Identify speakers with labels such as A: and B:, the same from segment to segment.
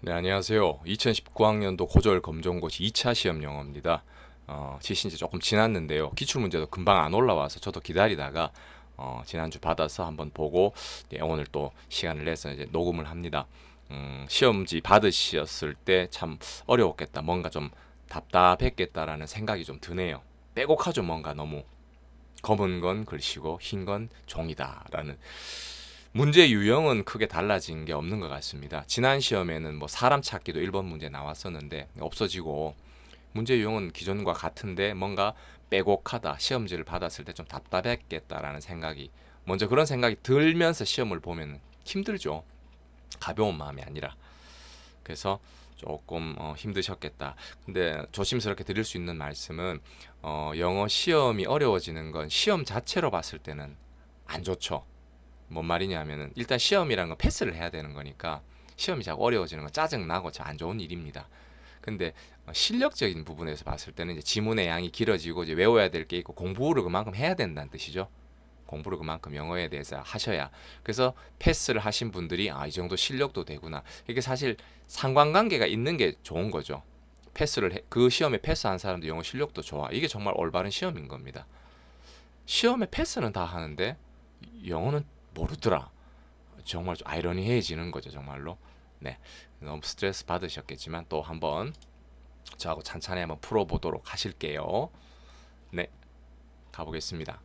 A: 네, 안녕하세요. 2019학년도 고졸 검정고시 2차 시험 영어입니다. 어, 지신 지 조금 지났는데요. 기출문제도 금방 안 올라와서 저도 기다리다가 어, 지난주 받아서 한번 보고 네, 오늘 또 시간을 내서 이제 녹음을 합니다. 음, 시험지 받으셨을 때 참 어려웠겠다. 뭔가 좀 답답했겠다라는 생각이 좀 드네요. 빼곡하죠, 뭔가 너무. 검은 건 글씨고 흰 건 종이다라는 문제 유형은 크게 달라진 게 없는 것 같습니다. 지난 시험에는 뭐 사람 찾기도 1번 문제 나왔었는데 없어지고 문제 유형은 기존과 같은데 뭔가 빼곡하다 시험지를 받았을 때 좀 답답했겠다라는 생각이 먼저 그런 생각이 들면서 시험을 보면 힘들죠. 가벼운 마음이 아니라 그래서 조금 어, 힘드셨겠다. 근데 조심스럽게 드릴 수 있는 말씀은 어, 영어 시험이 어려워지는 건 시험 자체로 봤을 때는 안 좋죠. 뭔 말이냐면은 하 일단 시험이라는 건 패스를 해야 되는 거니까 시험이 자꾸 어려워지는 건 짜증나고 안 좋은 일입니다. 근데 어, 실력적인 부분에서 봤을 때는 이제 지문의 양이 길어지고 이제 외워야 될 게 있고 공부를 그만큼 해야 된다는 뜻이죠. 공부를 그만큼 영어에 대해서 하셔야 그래서 패스를 하신 분들이 아 이 정도 실력도 되구나 이게 사실 상관관계가 있는 게 좋은 거죠 패스를 해, 그 시험에 패스한 사람도 영어 실력도 좋아 이게 정말 올바른 시험인 겁니다 시험에 패스는 다 하는데 영어는 모르더라. 정말 좀 아이러니해지는 거죠, 정말로. 네, 너무 스트레스 받으셨겠지만 또 한번 저하고 찬찬히 한번 풀어보도록 하실게요. 네, 가보겠습니다.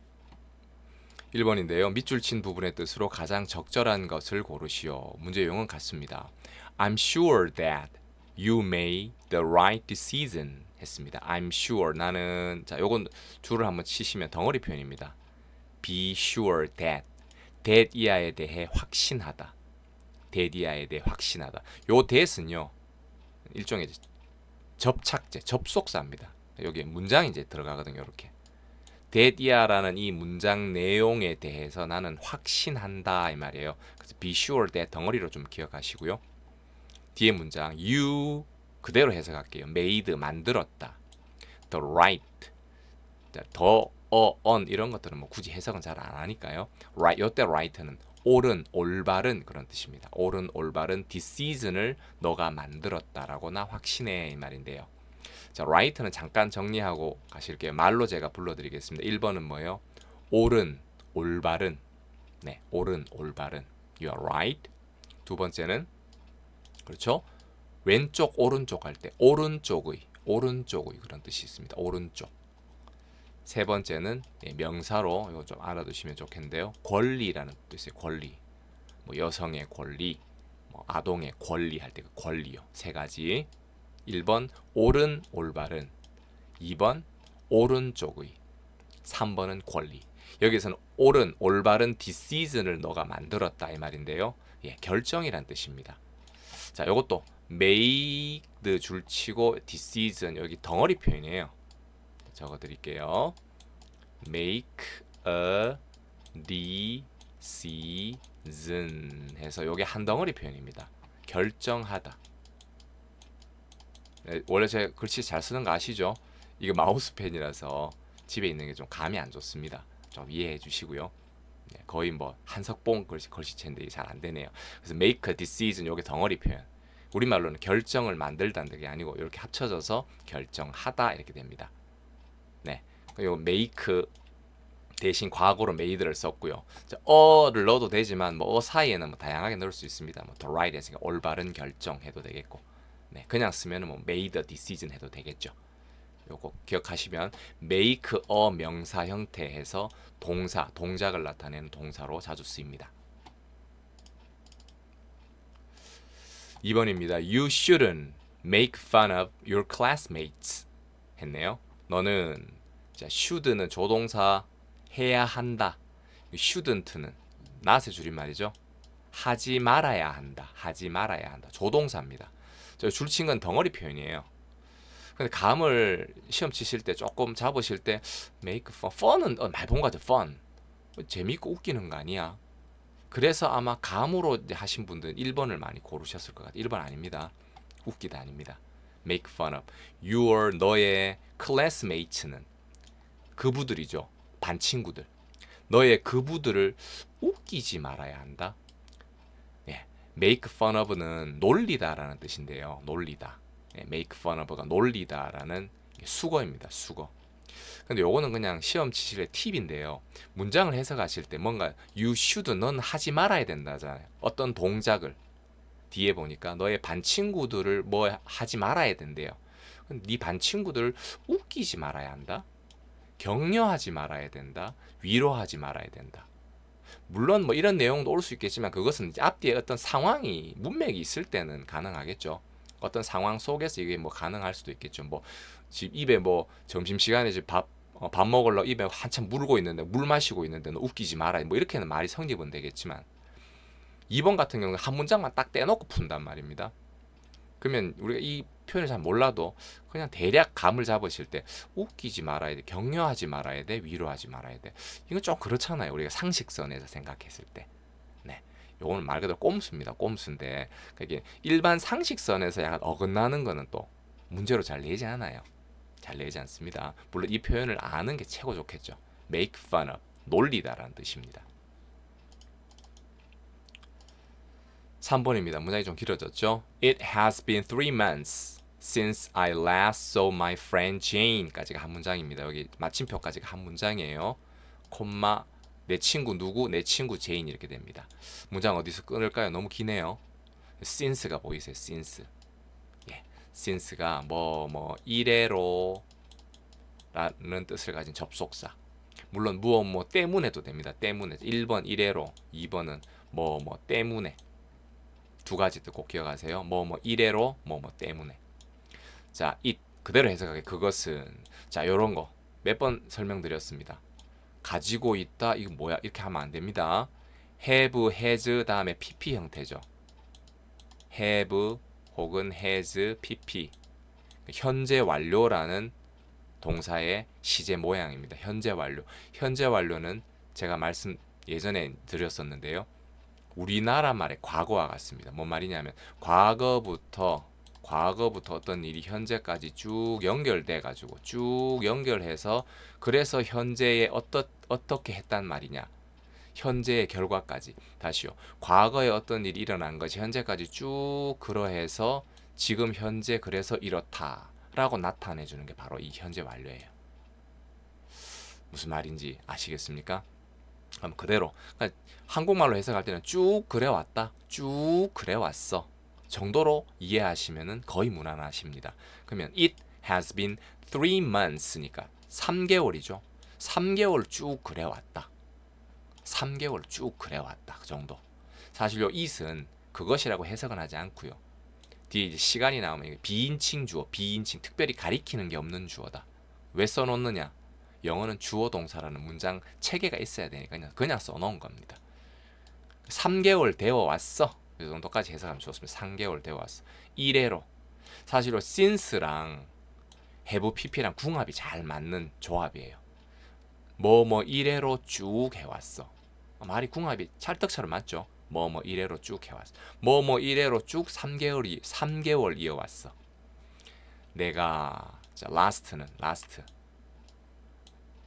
A: 1번인데요. 밑줄 친 부분의 뜻으로 가장 적절한 것을 고르시오. 문제용은 같습니다. I'm sure that you made the right decision 했습니다. I'm sure 나는 자 요건 줄을 한번 치시면 덩어리 표현입니다. Be sure that 데디아에 대해 확신하다. 데디아에 대해 확신하다. 요 데스는요. 일종의 접착제, 접속사입니다. 여기에 문장이 이제 들어가거든요. 이렇게. 데디아라는 이 문장 내용에 대해서 나는 확신한다 이 말이에요. 그래서 be sure t 덩어리로 좀 기억하시고요. 뒤에 문장 you 그대로 해석할게요. made 만들었다. the right 더 어, on 이런 것들은 뭐 굳이 해석은 잘 안 하니까요. right 요때 right는 옳은 올바른 그런 뜻입니다. 옳은 올바른 decision을 너가 만들었다라고 나 확신해 이 말인데요. 자, right는 잠깐 정리하고 가실게요. 말로 제가 불러드리겠습니다. 1번은 뭐예요? 옳은 올바른 네, 옳은 올바른 you are right. 두 번째는 그렇죠? 왼쪽 오른쪽 할 때 오른쪽의 오른쪽의 그런 뜻이 있습니다. 오른쪽 세 번째는 예, 명사로 이거 좀 알아두시면 좋겠는데요. 권리라는 뜻도 있요 권리. 뭐 여성의 권리, 뭐 아동의 권리 할때그 권리요. 세 가지. 1번 옳은 올바른 2번 오른쪽의 3번은 권리. 여기서는 에 옳은 올바른 디시즌을 너가 만들었다 이 말인데요. 예, 결정이란 뜻입니다. 자, 요것도 메이드 줄치고 디시즌 여기 덩어리 표현이에요. 적어드릴게요. make a decision 해서 요게 한 덩어리 표현입니다. 결정하다. 네, 원래 제 글씨 잘 쓰는 거 아시죠? 이게 마우스펜이라서 집에 있는 게 좀 감이 안 좋습니다. 좀 이해해 주시고요. 네, 거의 뭐 한석봉 글씨, 글씨체인데 잘안 되네요. 그래서 make a decision 요게 덩어리 표현. 우리말로는 결정을 만들다는 게 아니고 이렇게 합쳐져서 결정하다 이렇게 됩니다. 그리고 make 대신 과거로 made를 썼고요. 자, 어를 넣어도 되지만 뭐어 사이에는 뭐 다양하게 넣을 수 있습니다. 뭐 the right 했으 그러니까 올바른 결정 해도 되겠고 네, 그냥 쓰면은 뭐 made a decision 해도 되겠죠. 요거 기억하시면 make a 명사 형태에서 동사, 동작을 나타내는 동사로 자주 쓰입니다. 2번입니다. You shouldn't make fun of your classmates. 했네요. 너는 자, should는 조동사 해야 한다. shouldn't는 not의 줄임말이죠. 하지 말아야 한다. 하지 말아야 한다. 조동사입니다. 저 줄친 건 덩어리 표현이에요. 근데 감을 시험 치실 때 조금 잡으실 때 make fun. fun은 어, 말본 거죠. fun. 재밌고 웃기는 거 아니야. 그래서 아마 감으로 하신 분들은 1번을 많이 고르셨을 것 같아요. 1번 아닙니다. 웃기다 아닙니다. make fun of. your 너의 classmates는 그부들이죠. 반친구들. 너의 그부들을 웃기지 말아야 한다. 예, make fun of는 놀리다라는 뜻인데요. 놀리다. 예, make fun of가 놀리다라는 수거입니다. 수거. 근데 요거는 그냥 시험 치실의 팁인데요. 문장을 해석하실 때 뭔가 you should 넌 하지 말아야 된다잖아요. 어떤 동작을 뒤에 보니까 너의 반친구들을 뭐 하지 말아야 된대요. 네 반친구들 을 웃기지 말아야 한다. 격려하지 말아야 된다. 위로하지 말아야 된다. 물론 뭐 이런 내용도 올 수 있겠지만 그것은 앞뒤에 어떤 상황이 문맥이 있을 때는 가능하겠죠. 어떤 상황 속에서 이게 뭐 가능할 수도 있겠죠. 뭐집 입에 뭐 점심 시간에 집밥 밥 어, 먹으러 입에 한참 물고 있는데 물 마시고 있는데 너 웃기지 마라. 뭐 이렇게는 말이 성립은 되겠지만 2번 같은 경우는 한 문장만 딱 떼놓고 푼단 말입니다. 그러면 우리가 이 표현을 잘 몰라도 그냥 대략 감을 잡으실 때 웃기지 말아야 돼, 격려하지 말아야 돼, 위로하지 말아야 돼. 이건 좀 그렇잖아요. 우리가 상식선에서 생각했을 때. 네. 요거는 말 그대로 꼼수입니다. 꼼수인데 그게 그러니까 일반 상식선에서 약간 어긋나는 거는 또 문제로 잘 내지 않아요. 잘 내지 않습니다. 물론 이 표현을 아는 게 최고 좋겠죠. make fun of, 놀리다라는 뜻입니다. 3번입니다. 문장이 좀 길어졌죠? It has been three months since I last saw my friend Jane까지가 한 문장입니다. 여기 마침표까지가 한 문장이에요. 콤마 내 친구 누구? 내 친구 제인 이렇게 됩니다. 문장 어디서 끊을까요? 너무 기네요. since가 보이세요? since. 예. since가 뭐뭐 뭐, 이래로 라는 뜻을 가진 접속사. 물론 무엇 뭐 때문에도 됩니다. 때문에. 1번 이래로, 2번은 뭐 뭐 때문에 두 가지도 꼭 기억하세요. 뭐뭐 뭐, 이래로 뭐뭐 뭐 때문에. 자, 이 그대로 해석하게 그것은 자, 요런 거 몇 번 설명드렸습니다. 가지고 있다. 이거 뭐야? 이렇게 하면 안 됩니다. have, has 다음에 pp 형태죠. have 혹은 has, pp. 현재 완료라는 동사의 시제 모양입니다. 현재 완료. 현재 완료는 제가 말씀 예전에 드렸었는데요. 우리나라 말의 과거와 같습니다. 뭔 말이냐면 과거부터 과거부터 어떤 일이 현재까지 쭉 연결돼 가지고 쭉 연결해서 그래서 현재에 어떠, 어떻게 했단 말이냐 현재의 결과까지 다시요 과거에 어떤 일이 일어난 것이 현재까지 쭉 그러해서 지금 현재 그래서 이렇다 라고 나타내 주는 게 바로 이 현재 완료예요 무슨 말인지 아시겠습니까? 그럼 그대로 그러니까 한국말로 해석할 때는 쭉 그래 왔다 쭉 그래 왔어 정도로 이해하시면 거의 무난하십니다. 그러면 it has been three months니까 3개월이죠. 3개월 쭉 그래 왔다. 3개월 쭉 그래 왔다. 그 정도. 사실 요 it은 그것이라고 해석은 하지 않고요. 뒤에 이제 시간이 나오면 비인칭 주어, 비인칭 특별히 가리키는 게 없는 주어다. 왜 써놓느냐? 영어는 주어 동사라는 문장 체계가 있어야 되니까 그냥, 그냥 써놓은 겁니다. 3개월 되어 왔어. 이 정도까지 해석하면 좋습니다. 3개월 되어 왔어. 1회로 사실로 since랑 have pp랑 궁합이 잘 맞는 조합이에요. 뭐뭐 뭐이로쭉 해왔어. 말이 궁합이 찰떡처럼 맞죠? 뭐뭐 뭐이로쭉 해왔어. 뭐뭐 뭐이로쭉 3개월이 3개월 이어왔어. 내가 자 라스트는 라스트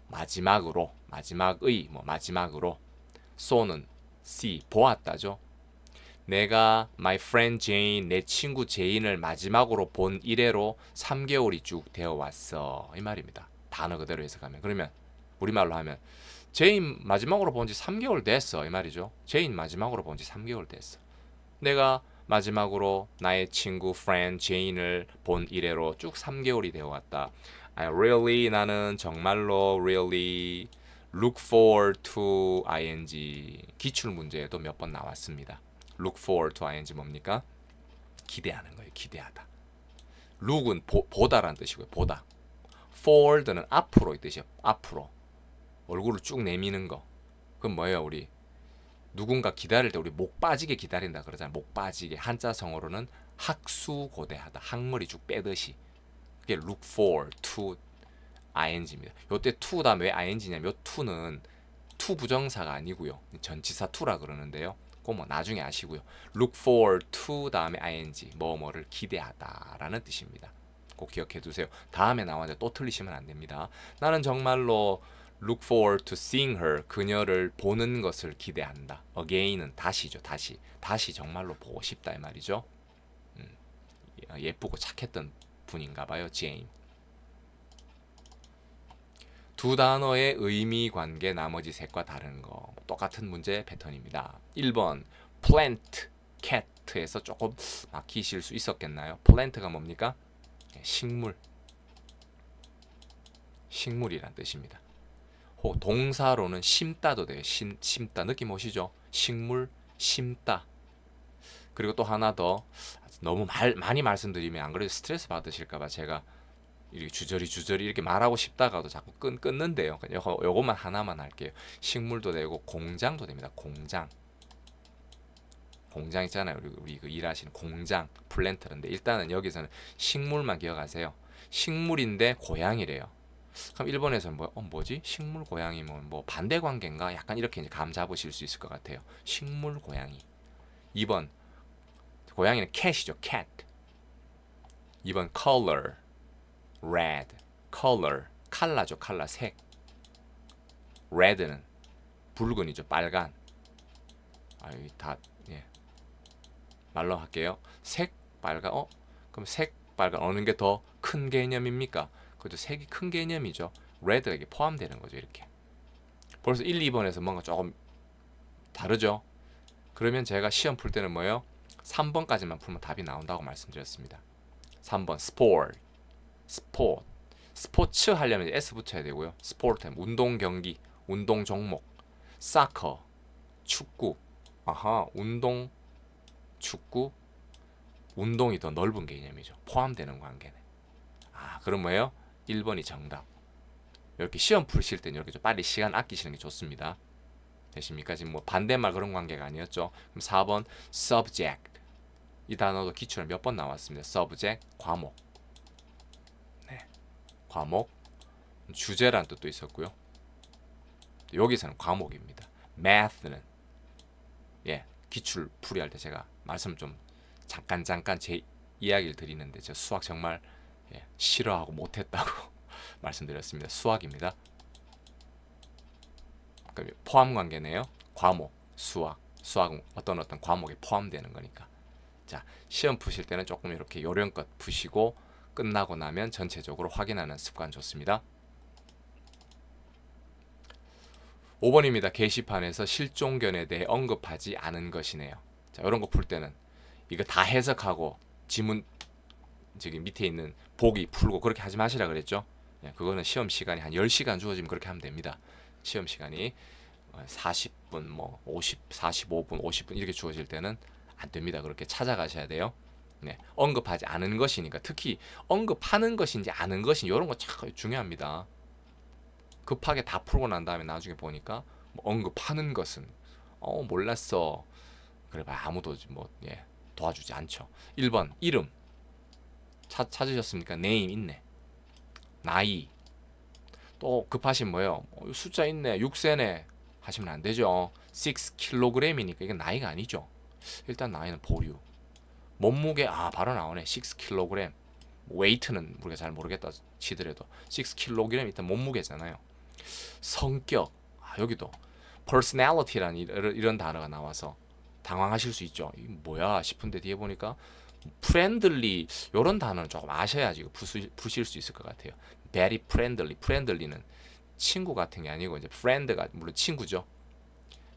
A: 마지막으로 마지막의 뭐 마지막으로 소는 see 보았다죠. 내가 my friend Jane 내 친구 제인을 마지막으로 본 이래로 3개월이 쭉 되어 왔어 이 말입니다. 단어 그대로 해석하면 그러면 우리말로 하면 제인 마지막으로 본 지 3개월 됐어 이 말이죠. 제인 마지막으로 본 지 3개월 됐어. 내가 마지막으로 나의 친구 friend 제인을 본 이래로 쭉 3개월이 되어 왔다. I 아, really 나는 정말로 really look forward to ing 기출 문제에도 몇 번 나왔습니다. look forward to ing 뭡니까? 기대하는 거예요. 기대하다. look은 보, 다라는 뜻이고요. 보다. forward는 앞으로 이 뜻이에요. 앞으로. 얼굴을 쭉 내미는 거. 그건 뭐예요, 우리? 누군가 기다릴 때 우리 목 빠지게 기다린다 그러잖아요. 목 빠지게 한자 성어로는 학수고대하다. 항머리 쭉 빼듯이. 이게 look for to ing입니다. 요때 to 다음 왜 ing냐면 요 to는 to 부정사가 아니고요. 전치사 to라 그러는데요. 꼭 뭐 나중에 아시고요. look for to 다음에 ing 뭐뭐를 기대하다라는 뜻입니다. 꼭 기억해 두세요. 다음에 나와는또 틀리시면 안 됩니다. 나는 정말로 look forward to seeing her 그녀를 보는 것을 기대한다. again은 다시죠. 다시. 다시 정말로 보고 싶다 이 말이죠. 음, 예, 예쁘고 착했던 분인가봐요. j a 두 단어의 의미 관계 나머지 셋과 다른 거 똑같은 문제 패턴입니다. 1번 plant, cat에서 조금 막히실 수 있었겠나요? plant가 뭡니까? 네, 식물 식물이란 뜻입니다. 호 동사로는 심다도 돼요. 심, 심다 느낌 오시죠? 식물 심다 그리고 또 하나 더 너무 말, 많이 말씀드리면 안 그래도 스트레스 받으실까봐 제가 이렇게 주저리 주저리 이렇게 말하고 싶다가도 자꾸 끊, 끊는데요. 요거, 요것만 하나만 할게요. 식물도 되고 공장도 됩니다. 공장. 공장 있잖아요. 우리, 우리 그 일하시는 공장, 플랜트인데 일단은 여기서는 식물만 기억하세요. 식물인데 고양이래요. 그럼 일본에서는 뭐, 어, 뭐지? 식물 고양이면 뭐, 뭐 반대 관계인가? 약간 이렇게 이제 감 잡으실 수 있을 것 같아요. 식물 고양이. 2번 고양이는 cat이죠. cat. 2번 color, red, color, 칼라죠. 칼라, 색. red는 붉은이죠. 빨간. 아, 이 다, 예. 말로 할게요. 색, 빨간, 어? 그럼 색, 빨간, 어느 게 더 큰 개념입니까? 그것도 색이 큰 개념이죠. red가 이게 포함되는 거죠. 이렇게. 벌써 1, 2번에서 뭔가 조금 다르죠? 그러면 제가 시험 풀 때는 뭐예요? 3번까지만 풀면 답이 나온다고 말씀드렸습니다. 3번 스포츠 스포츠 스포츠 하려면 S 붙여야 되고요. 스포츠 운동 경기, 운동 종목, 사커, 축구, 아하, 운동, 축구, 운동이 더 넓은 개념이죠. 포함되는 관계네. 아, 그럼 뭐예요? 1번이 정답. 이렇게 시험 풀실 때는 이렇게 좀 빨리 시간 아끼시는 게 좋습니다. 되십니까? 지금 뭐 반대말 그런 관계가 아니었죠. 그럼 4번 subject. 이 단어도 기출을 몇번 나왔습니다. 서브젝, 과목, 네, 과목, 주제라 뜻도 있었고요. 여기서는 과목입니다. math는 예, 기출 풀이할 때 제가 말씀 좀 잠깐 잠깐 제 이야기를 드리는데 제 수학 정말 예, 싫어하고 못했다고 말씀드렸습니다. 수학입니다. 포함 관계네요. 과목, 수학, 수학은 어떤 어떤 과목에 포함되는 거니까. 자, 시험 푸실 때는 조금 이렇게 요령껏 푸시고 끝나고 나면 전체적으로 확인하는 습관 좋습니다. 5번입니다. 게시판에서 실종견에 대해 언급하지 않은 것이네요. 자, 이런 거 풀 때는 이거 다 해석하고 지문 저기 밑에 있는 보기 풀고 그렇게 하지 마시라 그랬죠. 예, 그거는 시험 시간이 한 10시간 주어지면 그렇게 하면 됩니다. 시험 시간이 40분, 어, 뭐 50, 45분, 50분 이렇게 주어질 때는 안 됩니다. 그렇게 찾아가셔야 돼요. 네, 언급하지 않은 것이니까 특히 언급하는 것인지 아는 것인지 이런 거참 중요합니다. 급하게 다 풀고 난 다음에 나중에 보니까 뭐 언급하는 것은 어 몰랐어. 그래봐 아무도 뭐 예, 도와주지 않죠. 1번 이름 찾, 찾으셨습니까? 네임 있네. 나이 또 급하신 뭐예요? 어, 숫자 있네. 6세네 하시면 안 되죠. 6kg이니까 이게 나이가 아니죠. 일단 나이는 보류 몸무게 아 바로 나오네 6kg 웨이트는 우리가 잘 모르겠다 치더라도 6kg 일단 몸무게잖아요 성격 아, 여기도 p e r s o n a l i t y 라 이런, 이런 단어가 나와서 당황하실 수 있죠 이 뭐야 싶은데 뒤에 보니까 friendly 이런 단어는 조금 아셔야지 부수, 부실 수 있을 것 같아요 very friendly friendly는 친구 같은 게 아니고 이제 friend가 물론 친구죠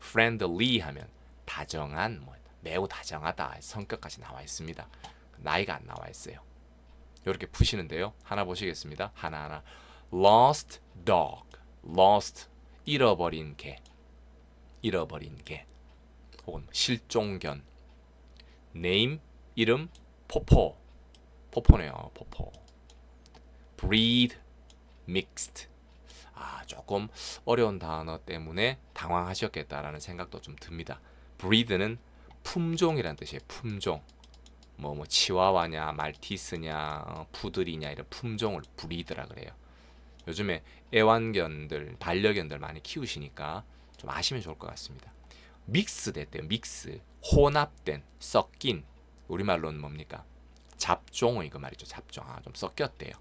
A: friendly 하면 다정한 뭐 매우 다정하다 성격까지 나와 있습니다. 나이가 안 나와 있어요. 이렇게 푸시는데요. 하나 보시겠습니다. 하나하나 lost dog, lost 잃어버린 개, 잃어버린 개, 혹은 실종견, name 이름 포포, 포포네요. 포포, breed mixed 아 조금 어려운 단어 때문에 당황하셨겠다라는 생각도 좀 듭니다. breed는 품종이란 뜻이에요. 품종. 뭐, 뭐 치와와냐, 말티스냐, 푸들이냐 어, 이런 품종을 브리드라 그래요. 요즘에 애완견들, 반려견들 많이 키우시니까 좀 아시면 좋을 것 같습니다. 믹스 됐대요. 믹스. 혼합된, 섞인. 우리말로는 뭡니까? 잡종어 이거 말이죠. 잡종. 아, 좀 섞였대요.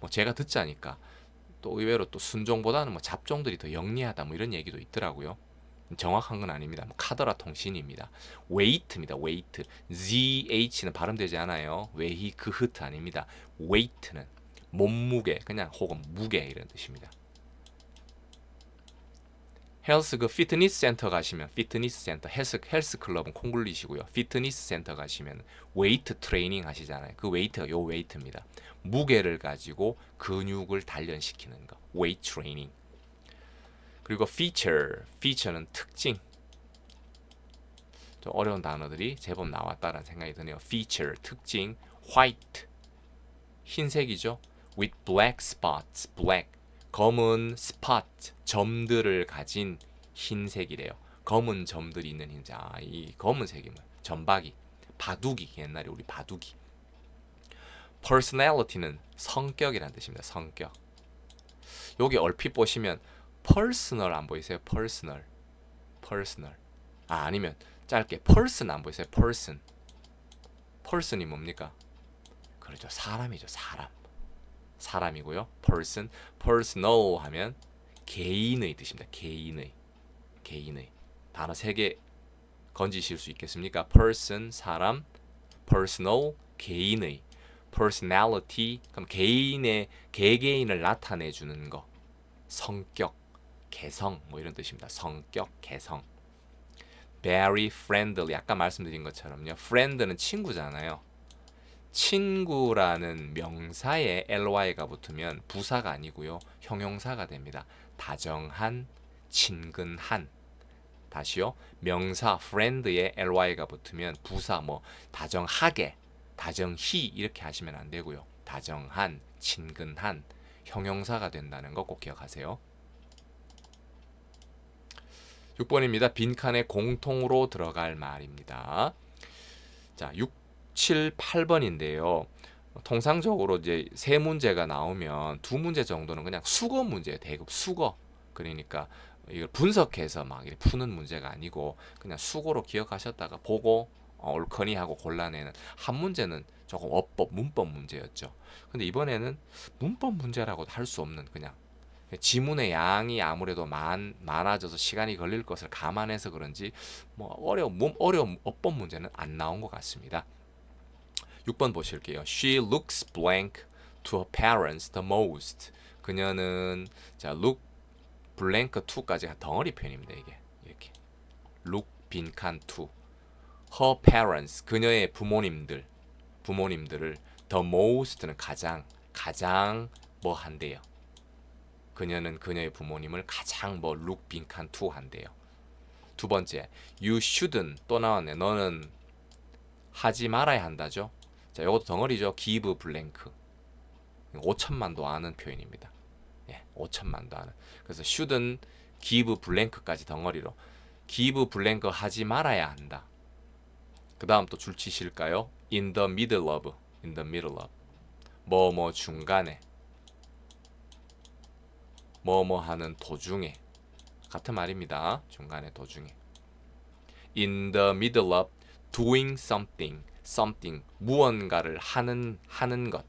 A: 뭐 제가 듣자니까 또 의외로 또 순종보다는 뭐 잡종들이 더 영리하다 뭐 이런 얘기도 있더라고요. 정확한 건 아닙니다. 뭐 카더라 통신입니다. 웨이트입니다. 웨이트. ZH는 발음되지 않아요. 웨히크흐트 그 아닙니다. 웨이트는 몸무게, 그냥 혹은 무게 이런 뜻입니다. 헬스 그 피트니스 센터 가시면 피트니스 센터 헬스 헬스 클럽은 콩글리시고요. 피트니스 센터 가시면 웨이트 트레이닝 하시잖아요. 그 웨이트가 요 웨이트입니다. 무게를 가지고 근육을 단련시키는 거. 웨이트 트레이닝. 그리고 feature, feature는 특징. 좀 어려운 단어들이 제법 나왔다라는 생각이 드네요. feature, 특징, white, 흰색이죠. with black spots, black, 검은 spot, 점들을 가진 흰색이래요. 검은 점들이 있는 흰색. 아, 이 검은색이 면야 점박이, 바둑이, 옛날에 우리 바둑이. personality는 성격이란 뜻입니다. 성격. 여기 얼핏 보시면 퍼스널안 보이세요? 퍼스널퍼스널아 아니면 짧게 펄슨 안 보이세요? 펄슨 펄슨이 뭡니까? 그렇죠 사람이죠 사람 사람이고요 퍼 e r s o n 하면 개인의 뜻입니다 개인의 개인의 단어 세 개 건지실 수 있겠습니까? 퍼 e r 사람 퍼스널 개인의 personality 그럼 개인의 개개인을 나타내 주는 거 성격 개성 뭐 이런 뜻입니다. 성격, 개성. very friendly 아까 말씀드린 것처럼요. friend는 친구잖아요. 친구라는 명사에 ly가 붙으면 부사가 아니고요. 형용사가 됩니다. 다정한, 친근한. 다시요. 명사 friend에 ly가 붙으면 부사 뭐 다정하게, 다정히 이렇게 하시면 안 되고요. 다정한, 친근한 형용사가 된다는 거 꼭 기억하세요. 6번입니다. 빈칸에 공통으로 들어갈 말입니다. 자, 6, 7, 8번인데요. 통상적으로 이제 세 문제가 나오면 두 문제 정도는 그냥 수거 문제예요. 대급 수거. 그러니까 이걸 분석해서 막 이렇게 푸는 문제가 아니고 그냥 수고로 기억하셨다가 보고 어, 올커니 하고 골라내는 한 문제는 조금 어법 문법 문제였죠. 근데 이번에는 문법 문제라고 할 수 없는 그냥 지문의 양이 아무래도 많, 많아져서 시간이 걸릴 것을 감안해서 그런지 뭐 어려운 어려운 어법 문제는 안 나온 것 같습니다. 6번 보실게요. She looks blank to her parents the most. 그녀는 자 look blank to까지가 덩어리 표현입니다. 이게 이렇게 look 빈칸 to her parents 그녀의 부모님들 부모님들을 the most는 가장 가장 뭐 한대요. 그녀는 그녀의 부모님을 가장 뭐룩 빈칸 투한대요. 두 번째, you shouldn't 또 나왔네. 너는 하지 말아야 한다죠. 자, 이것도 덩어리죠. give blank. 5천만도 아는 표현입니다. 예, 5천만도 아는. 그래서 shouldn't give blank까지 덩어리로 give blank 하지 말아야 한다. 그 다음 또 줄치실까요? in the middle of, in the middle of. 뭐뭐 뭐 중간에 뭐뭐 하는 도중에 같은 말입니다. 중간에 도중에 in the middle of doing something something 무언가를 하는 하는 것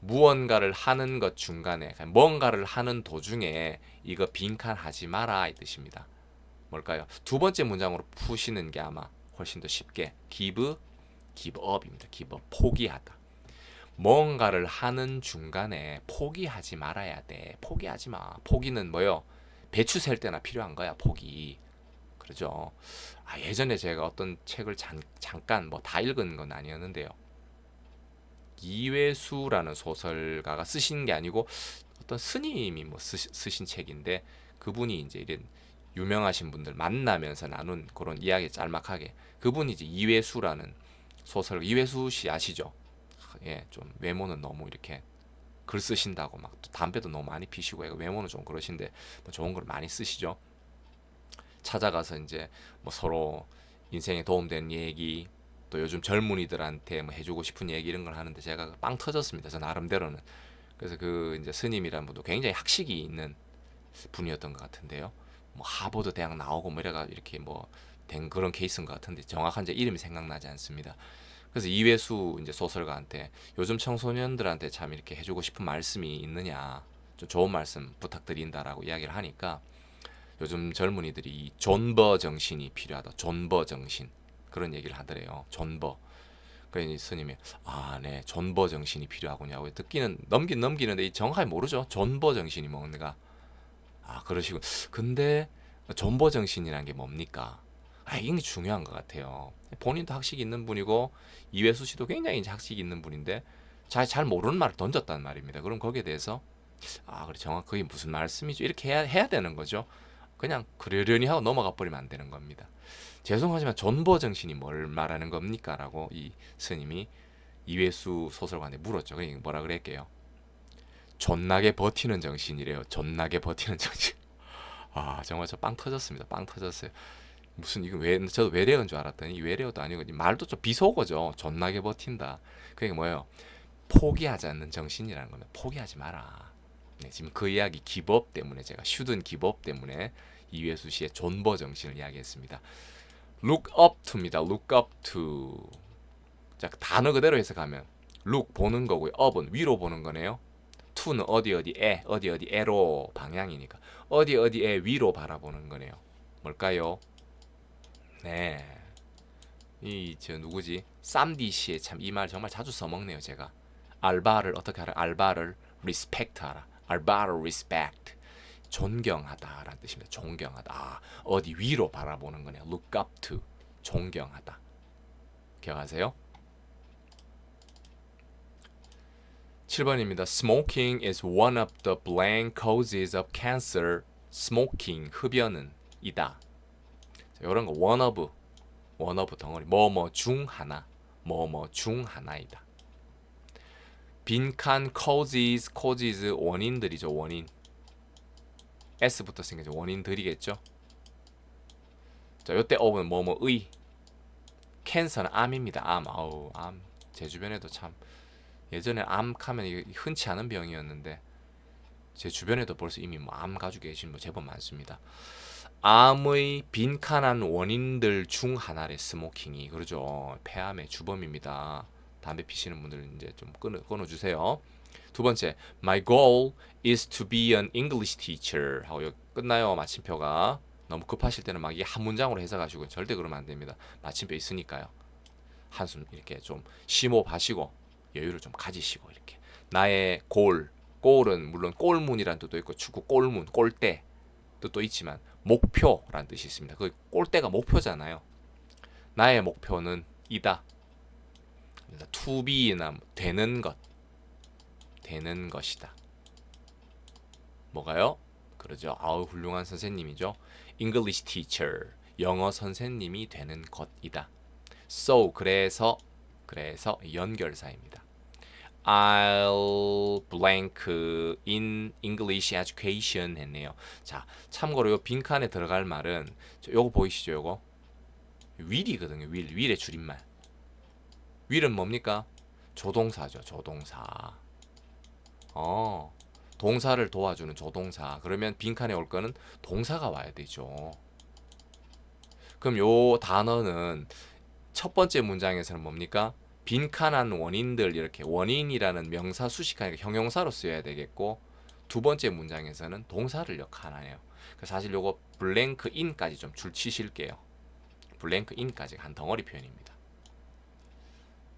A: 무언가를 하는 것 중간에 그러니까 뭔가를 하는 도중에 이거 빈칸 하지 마라 이 뜻입니다. 뭘까요? 두 번째 문장으로 푸시는 게 아마 훨씬 더 쉽게 give give up입니다. give up 포기하다. 뭔가를 하는 중간에 포기하지 말아야 돼. 포기하지 마. 포기는 뭐요? 배추 셀 때나 필요한 거야. 포기. 그렇죠? 아, 예전에 제가 어떤 책을 잠, 잠깐 뭐 다 읽은 건 아니었는데요. 이외수라는 소설가가 쓰신 게 아니고 어떤 스님이 뭐쓰 쓰신 책인데 그분이 이제 이런 유명하신 분들 만나면서 나눈 그런 이야기 짤막하게 그분이 이제 이외수라는 소설 이외수씨 아시죠? 예, 좀 외모는 너무 이렇게 글 쓰신다고 막 담배도 너무 많이 피시고 외모는 좀 그러신데 뭐 좋은 걸 많이 쓰시죠. 찾아가서 이제 뭐 서로 인생에 도움되는 얘기 또 요즘 젊은이들한테 뭐 해주고 싶은 얘기 이런 걸 하는데 제가 빵 터졌습니다. 저 나름대로는 그래서 그 이제 스님이란 분도 굉장히 학식이 있는 분이었던 것 같은데요. 뭐 하버드 대학 나오고 뭐 이래가 이렇게 뭐 된 그런 케이스인 것 같은데 정확한 제 이름이 생각나지 않습니다. 그래서 이회수 이제 소설가한테 요즘 청소년들한테 참 이렇게 해주고 싶은 말씀이 있느냐 좀 좋은 말씀 부탁드린다라고 이야기를 하니까 요즘 젊은이들이 존버 정신이 필요하다 존버 정신 그런 얘기를 하더래요 존버 그래서 스님이 아 네 존버 정신이 필요하군요 하 듣기는 넘긴 넘기는데 정확히 모르죠 존버 정신이 뭔가 아 그러시고 근데 존버 정신이란 게 뭡니까 아, 이게 중요한 것 같아요. 본인도 학식 있는 분이고 이회수 씨도 굉장히 이제 학식 있는 분인데 잘, 잘 모르는 말을 던졌단 말입니다. 그럼 거기에 대해서 아 그래 정확하게 무슨 말씀이죠? 이렇게 해야, 해야 되는 거죠. 그냥 그러려니 하고 넘어가 버리면 안 되는 겁니다. 죄송하지만 존버 정신이 뭘 말하는 겁니까? 라고 이 스님이 이회수 소설관에 물었죠. 뭐라 그랬게요? 존나게 버티는 정신이래요. 존나게 버티는 정신. 아 정말 저 빵 터졌습니다. 빵 터졌어요. 무슨 이거 왜 저도 외래어인 줄 알았더니 외래어도 아니고 말도 좀 비속어죠. 존나게 버틴다. 그게 뭐예요? 포기하지 않는 정신이라는 겁니다. 포기하지 마라. 네, 지금 그 이야기 기법 때문에 제가 슈든 기법 때문에 이회수 씨의 존버 정신을 이야기했습니다. look up to입니다. look up to. 자, 그 단어 그대로 해서가면 look 보는 거고요. up은 위로 보는 거네요. to는 어디 어디에 어디 어디에로 방향이니까 어디 어디에 위로 바라보는 거네요. 뭘까요? 네. 이저 누구지? 쌈디씨에 참 이 말 정말 자주 써먹네요 제가. 알바를 어떻게 하라? 알바를 리스펙트하라. 알바를 리스펙트. 존경하다라는 뜻입니다. 존경하다. 아, 어디 위로 바라보는 거네요. Look up to. 존경하다. 기억하세요? 7번입니다. Smoking is one of the blank causes of cancer. Smoking, 흡연은 이다. 이런 거 원어브 원어브 덩어리 뭐뭐 뭐 중 하나 뭐뭐 뭐 중 하나이다. 빈칸 causes causes 원인들이죠 원인 s부터 생기죠 원인들이겠죠. 자 요때 of는 뭐뭐의 캔서는 암입니다. 암 아우 암제 주변에도 참 예전에 암 하면 흔치 않은 병이었는데 제 주변에도 벌써 이미 뭐암 가지고 계신 분 제법 많습니다. 암의 빈칸한 원인들 중 하나래 스모킹이 그러죠 폐암의 주범입니다 담배 피시는 분들 이제 좀 끊어, 끊어주세요 두 번째 My goal is to be an English teacher 하고 여기 끝나요 마침표가 너무 급하실 때는 막 이게 한 문장으로 해석하시고 절대 그러면 안 됩니다 마침표 있으니까요 한숨 이렇게 좀 심호흡하시고 여유를 좀 가지시고 이렇게 나의 골 골은 물론 골문이란 뜻도 있고 축구 골문 골대 뜻도 있지만 목표라는 뜻이 있습니다. 그 꼴대가 목표잖아요. 나의 목표는 이다. to be나 되는 것. 되는 것이다. 뭐가요? 그러죠. 아우 훌륭한 선생님이죠. English teacher. 영어 선생님이 되는 것이다. so 그래서 그래서 연결사입니다. I'll blank uh, in English education 했네요. 자, 참고로 요 빈칸에 들어갈 말은 요거 보이시죠? 요거 will이거든요. will, will의 줄임말. will은 뭡니까? 조동사죠. 조동사. 어, 동사를 도와주는 조동사. 그러면 빈칸에 올 거는 동사가 와야 되죠. 그럼 요 단어는 첫 번째 문장에서는 뭡니까? 빈칸한 원인들 이렇게 원인이라는 명사 수식하니까 형용사로 쓰여야 되겠고 두 번째 문장에서는 동사를 역할하네요. 사실 요거 블랭크 인까지 좀 줄치실게요. 블랭크 인까지 한 덩어리 표현입니다.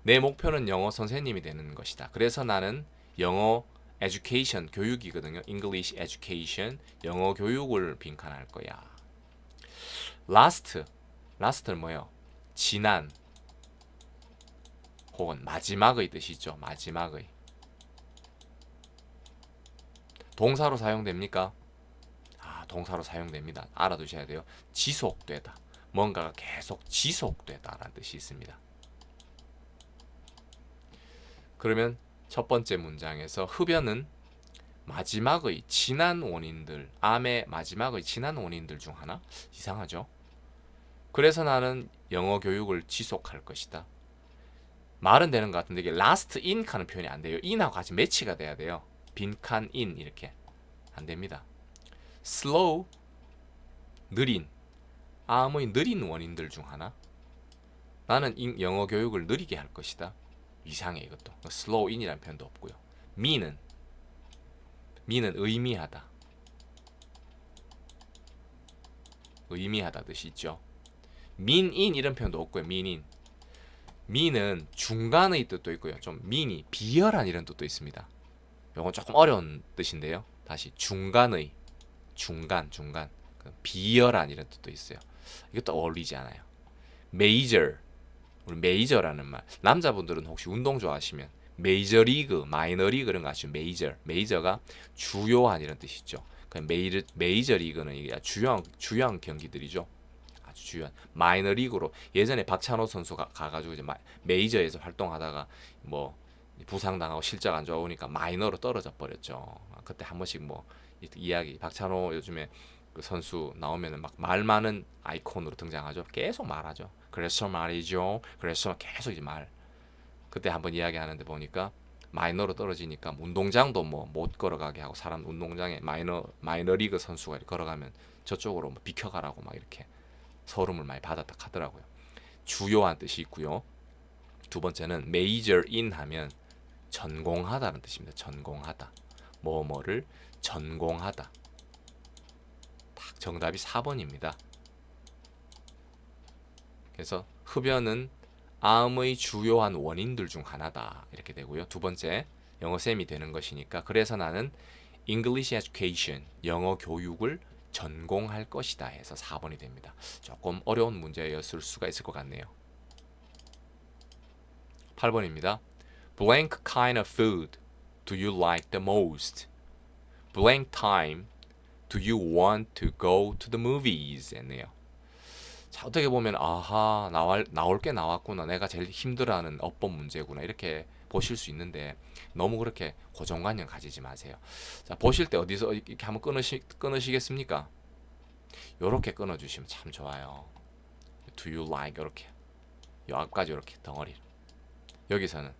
A: 내 목표는 영어 선생님이 되는 것이다. 그래서 나는 영어 education 교육이거든요. English education 영어 교육을 빈칸할 거야. last last는 뭐예요? 지난 혹은 마지막의 뜻이죠. 마지막의. 동사로 사용됩니까? 아, 동사로 사용됩니다. 알아두셔야 돼요. 지속되다. 뭔가가 계속 지속되다라는 뜻이 있습니다. 그러면 첫 번째 문장에서 흡연은 마지막의 진한 원인들, 암의 마지막의 진한 원인들 중 하나? 이상하죠? 그래서 나는 영어 교육을 지속할 것이다. 말은 되는 것 같은데 이게 last in 칸은 표현이 안 돼요. in하고 같이 매치가 돼야 돼요. 빈칸 in 이렇게 안 됩니다. slow 느린 암의 느린 원인들 중 하나. 나는 인, 영어 교육을 느리게 할 것이다. 이상해 이것도. slow in이라는 표현도 없고요. mean은 mean은 의미하다. 의미하다 뜻이 있죠. mean in 이런 표현도 없고요. mean in 미는 중간의 뜻도 있고요. 좀 미니 비열한 이런 뜻도 있습니다. 요건 조금 어려운 뜻인데요. 다시 중간의 중간 중간 그 비열한 이런 뜻도 있어요. 이것도 어울리지 않아요. 메이저 우리 메이저라는 말 남자분들은 혹시 운동 좋아하시면 메이저리그, 마이너리그 그런거 아시죠? 메이저, 메이저가 주요한 이런 뜻이죠. 메이저, 메이저리그는 주요한, 주요한 경기들이죠. 아주 주요한 마이너 리그로 예전에 박찬호 선수가 가가지고 이제 메이저에서 활동하다가 뭐 부상당하고 실적 안좋으니까 마이너로 떨어져 버렸죠. 그때 한 번씩 뭐 이야기 박찬호 요즘에 그 선수 나오면은 막 말 많은 아이콘으로 등장하죠. 계속 말하죠. 그래서 말이죠. 그래서 계속 이제 말. 그때 한 번 이야기하는데 보니까 마이너로 떨어지니까 운동장도 뭐 못 걸어가게 하고 사람 운동장에 마이너 마이너 리그 선수가 걸어가면 저쪽으로 뭐 비켜가라고 막 이렇게 서름을 많이 받았다 하더라고요. 주요한 뜻이 있고요. 두 번째는 major in 하면 전공하다는 뜻입니다. 전공하다. 뭐뭐를 전공하다. 딱 정답이 4번입니다. 그래서 흡연은 암의 주요한 원인들 중 하나다. 이렇게 되고요. 두 번째, 영어쌤이 되는 것이니까 그래서 나는 English education, 영어 교육을 전공할 것이다 해서 4번이 됩니다. 조금 어려운 문제였을 수가 있을 것 같네요. 8번입니다. Blank kind of food do you like the most? Blank time do you want to go to the movies? 했네요. 자, 어떻게 보면 아하 나올, 나올 게 나왔구나 내가 제일 힘들어하는 어법 문제구나 이렇게 보실 수 있는데 너무 그렇게 고정관념 가지지 마세요. 자, 보실 때 어디서 이렇게 한번 끊으시, 끊으시겠습니까? 요렇게 끊어주시면 참 좋아요. Do you like? 요렇게. 요 앞까지 요렇게 덩어리 여기서는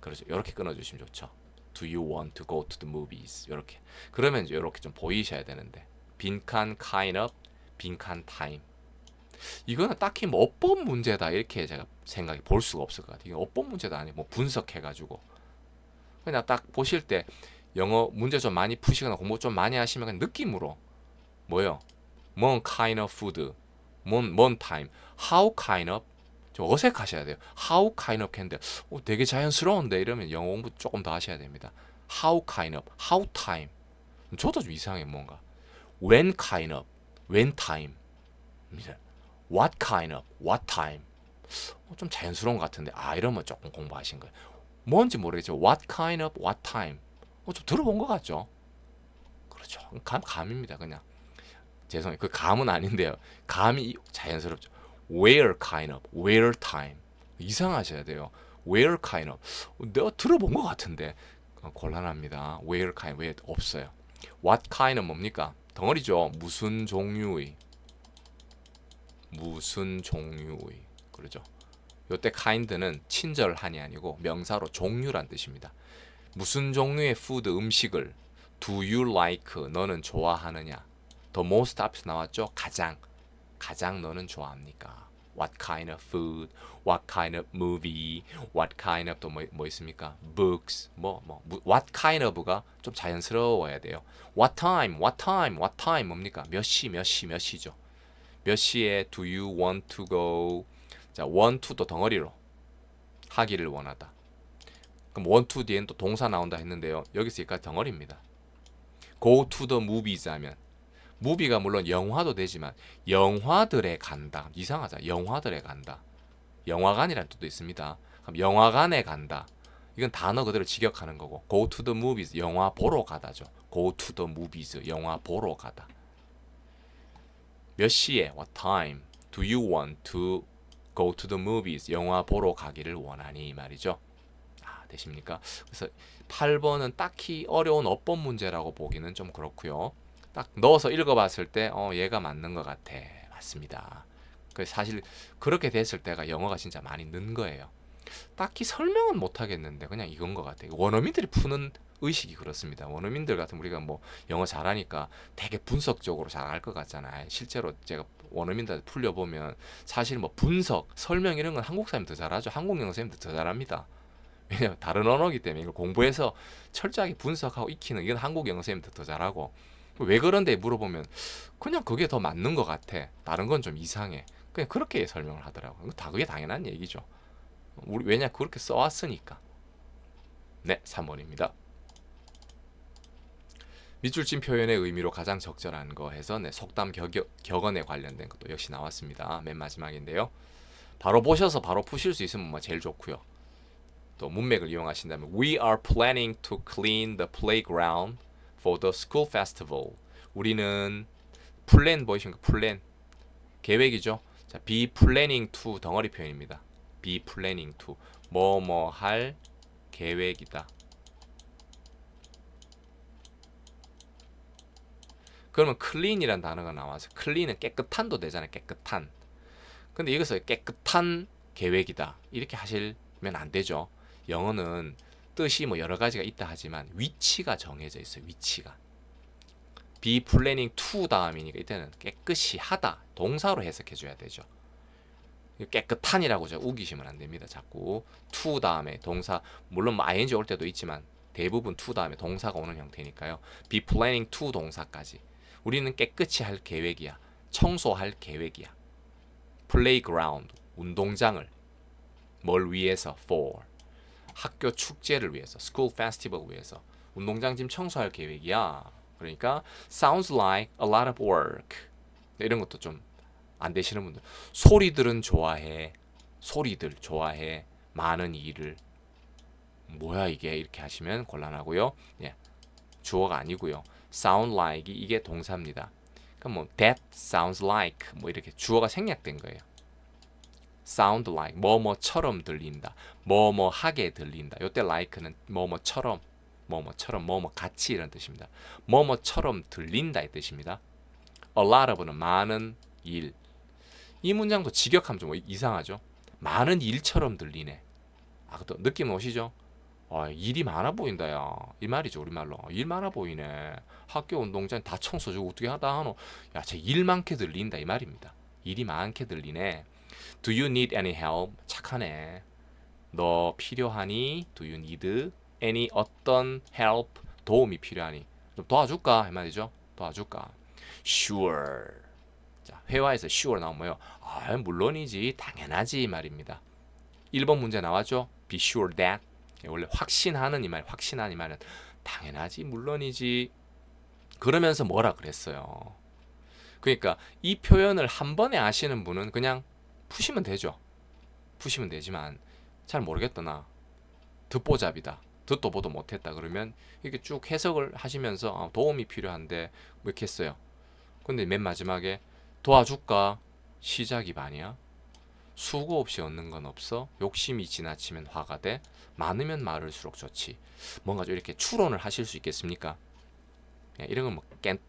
A: 그렇죠. 요렇게 끊어주시면 좋죠. Do you want to go to the movies? 요렇게. 그러면 이렇게좀 보이셔야 되는데. 빈칸 kind of, 빈칸 time. 이거는 딱히 뭐 어법 문제다 이렇게 제가 생각이 볼 수가 없을 것 같아요. 어법 문제도 아니고 뭐 분석해가지고 그냥 딱 보실 때 영어 문제 좀 많이 푸시거나 공부 좀 많이 하시면 그냥 느낌으로 뭐요뭔 kind of food, 뭔, 뭔 time, how kind of 좀 어색하셔야 돼요. How kind of can 어, 되게 자연스러운데 이러면 영어 공부 조금 더 하셔야 됩니다. How kind of, how time 저도 좀 이상해 뭔가 When kind of, when time What kind of, what time 어, 좀 자연스러운 것 같은데 아 이러면 조금 공부하신 거예요. 뭔지 모르겠죠. What kind of what time? 어, 좀 들어본 것 같죠. 그렇죠. 감 감입니다. 그냥 죄송해요. 그 감은 아닌데요. 감이 자연스럽죠. Where kind of where time 이상하셔야 돼요. Where kind of 어, 내가 들어본 것 같은데 어, 곤란합니다. Where kind 왜 없어요. What kind은 뭡니까? 덩어리죠. 무슨 종류의 무슨 종류의 그러죠. 요때 kind는 친절한이 아니고 명사로 종류란 뜻입니다. 무슨 종류의 food 음식을 do you like 너는 좋아하느냐 the most 앞에서 나왔죠 가장 가장 너는 좋아합니까 what kind of food what kind of movie what kind of 또뭐 뭐 있습니까 books 뭐뭐 뭐, what kind of가 좀 자연스러워야 돼요 what time what time what time 뭡니까 몇 시 몇 시, 몇 시죠 몇 시에 do you want to go 자, 원, 투도 덩어리로 하기를 원하다. 그럼 원, 투 뒤엔 또 동사 나온다 했는데요. 여기서 여기까지 덩어리입니다. go to the movies 하면 무비가 물론 영화도 되지만 영화들에 간다. 이상하자. 영화들에 간다. 영화관이라는 뜻도 있습니다. 그럼 영화관에 간다. 이건 단어 그대로 직역하는 거고 go to the movies 영화 보러 가다죠. go to the movies 영화 보러 가다. 몇 시에 what time do you want to go to the movies 영화 보러 가기를 원하니 말이죠. 아, 되십니까? 그래서 8번은 딱히 어려운 어법 문제라고 보기는 좀 그렇고요. 딱 넣어서 읽어봤을 때 어, 얘가 맞는 것 같아. 맞습니다. 그 사실 그렇게 됐을 때가 영어가 진짜 많이 는 거예요. 딱히 설명은 못 하겠는데 그냥 이건 것 같아요. 원어민들이 푸는 의식이 그렇습니다. 원어민들 같은 우리가 뭐 영어 잘하니까 되게 분석적으로 잘할것 같잖아요. 실제로 제가 원어민들 풀려보면 사실 뭐 분석, 설명 이런 건 한국 사람이 더 잘하죠. 한국 영어 선생님들 더 잘합니다. 왜냐면 다른 언어기 때문에 이걸 공부해서 철저하게 분석하고 익히는 이건 한국 영어 선생님들 더 잘하고 왜 그런데 물어보면 그냥 그게 더 맞는 것 같아. 다른 건 좀 이상해. 그냥 그렇게 설명을 하더라고요. 다 그게 당연한 얘기죠. 우리 왜냐 그렇게 써왔으니까. 네, 3번입니다. 밑줄친 표현의 의미로 가장 적절한 거 해서 네, 속담 격, 언에 관련된 것도 역시 나왔습니다. 맨 마지막인데요. 바로 보셔서 바로 푸실 수 있으면 뭐 제일 좋고요. 또 문맥을 이용하신다면 We are planning to clean the playground for the school festival. 우리는 플랜 보이십니까? 플랜 계획이죠. 자, be planning to 덩어리 표현입니다. be planning to 뭐뭐 할 계획이다. 그러면 클린이란 단어가 나와서 클린은 깨끗한도 되잖아요. 깨끗한. 근데 여기서 깨끗한 계획이다. 이렇게 하시면 안 되죠. 영어는 뜻이 뭐 여러 가지가 있다 하지만 위치가 정해져 있어요. 위치가. be planning to 다음이니까 이때는 깨끗이 하다 동사로 해석해 줘야 되죠. 깨끗한이라고 저 우기시면 안 됩니다. 자꾸 to 다음에 동사 물론 뭐 ing 올 때도 있지만 대부분 to 다음에 동사가 오는 형태니까요. be planning to 동사까지 우리는 깨끗이 할 계획이야. 청소할 계획이야. 플레이그라운드, 운동장을 뭘 위해서? for 학교 축제를 위해서, school festival 위해서 운동장 지금 청소할 계획이야. 그러니까 sounds like a lot of work. 이런 것도 좀 안 되시는 분들. 소리들은 좋아해. 소리들 좋아해. 많은 일을 뭐야 이게 이렇게 하시면 곤란하고요. 예. 주어가 아니고요. sound like 이게 동사입니다. 그뭐 그러니까 that sounds like 뭐 이렇게 주어가 생략된 거예요. sound like 뭐뭐처럼 들린다. 뭐뭐하게 들린다. 요때 like는 뭐뭐처럼 뭐뭐처럼 뭐 뭐같이 이런 뜻입니다. 뭐뭐처럼 들린다 이 뜻입니다. a lot of는 많은 일. 이 문장도 직역하면 좀 이상하죠. 많은 일처럼 들리네. 아, 또 느낌 오시죠? 아, 일이 많아 보인다 야. 이 말이죠 우리말로. 일 많아 보이네. 학교 운동장 다 청소주고 어떻게 하다 하노. 야, 쟤일 많게 들린다 이 말입니다. 일이 많게 들리네. Do you need any help? 착하네. 너 필요하니? Do you need any 어떤 help? 도움이 필요하니? 좀 도와줄까? 이 말이죠. 도와줄까? Sure. 자, 회화에서 sure 나오면 뭐요? 아, 물론이지. 당연하지 말입니다. 1번 문제 나왔죠? Be sure that 예, 원래 확신하는 이 말, 확신하는 이 말은 당연하지, 물론이지. 그러면서 뭐라 그랬어요. 그러니까 이 표현을 한 번에 아시는 분은 그냥 푸시면 되죠. 푸시면 되지만 잘모르겠더나 듣보잡이다. 듣도 보도 못했다 그러면 이렇게 쭉 해석을 하시면서 아, 도움이 필요한데 뭐 이렇게 했어요. 근데 맨 마지막에 도와줄까? 시작이 반이야. 수고 없이 얻는 건 없어 욕심이 지나치면 화가 돼 많으면 많을수록 좋지 뭔가 이렇게 추론을 하실 수 있겠습니까 네, 이런 건뭐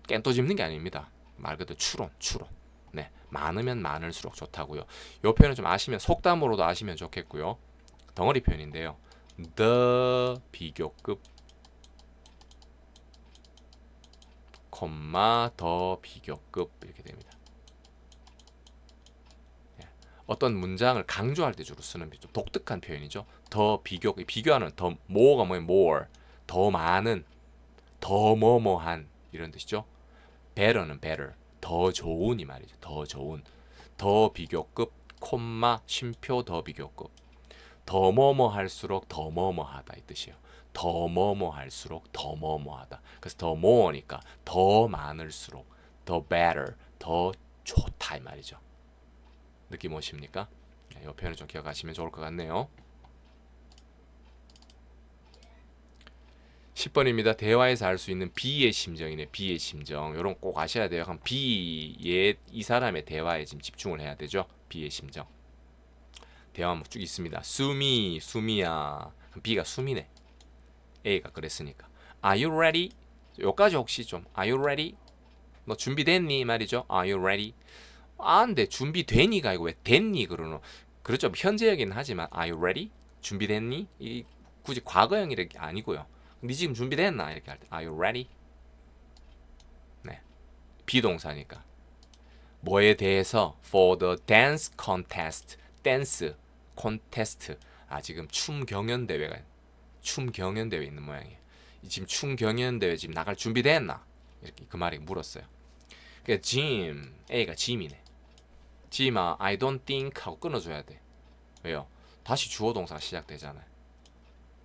A: 깬또 짚는 게 아닙니다 말 그대로 추론 추론 네 많으면 많을수록 좋다고요 요 표현은 좀 아시면 속담으로도 아시면 좋겠고요 덩어리 표현인데요 the 비교급 콤마 더 비교급 이렇게 됩니다 어떤 문장을 강조할 때 주로 쓰는 좀 독특한 표현이죠. 더 비교, 비교하는 더 more가 뭐예요? more, 더 많은, 더 뭐뭐한 이런 뜻이죠. better는 better, 더 좋은 이 말이죠. 더 좋은, 더 비교급, 콤마, 심표 더 비교급. 더 뭐뭐 할수록 더 뭐뭐 하다 이 뜻이에요. 더 뭐뭐 할수록 더 뭐뭐 하다. 그래서 더 more니까 더 많을수록 더 better, 더 좋다 이 말이죠. 느낌 오십니까? 이 네, 표현을 좀 기억하시면 좋을 것 같네요. 10번입니다. 대화에서 알 수 있는 B의 심정이네. B의 심정. 이런 꼭 아셔야 돼요. 그럼 B의 이 사람의 대화에 지금 집중을 해야 되죠. B의 심정. 대화 쭉 있습니다. 수미, 수미야. B가 수미네. A가 그랬으니까. Are you ready? 여기까지 혹시 좀 Are you ready? 너 뭐 준비됐니? 말이죠. Are you ready? 아, 근데 준비되니가 이거 왜 됐니 그러노? 그렇죠. 뭐 현재형이긴 하지만 Are you ready? 준비됐니? 이 굳이 과거형이 아니고요. 니 지금 준비됐나? 이렇게 할 때 Are you ready? 네, 비동사니까 뭐에 대해서 for the dance contest, 댄스 콘테스트. 아 지금 춤 경연 대회가 춤 경연 대회 있는 모양이에요. 지금 춤 경연 대회 지금 나갈 준비됐나? 이렇게 그 말이 물었어요. 그러니까 짐 A가 짐이네. 지마 I don't think 하고 끊어줘야 돼. 왜요? 다시 주어 동사 시작되잖아요.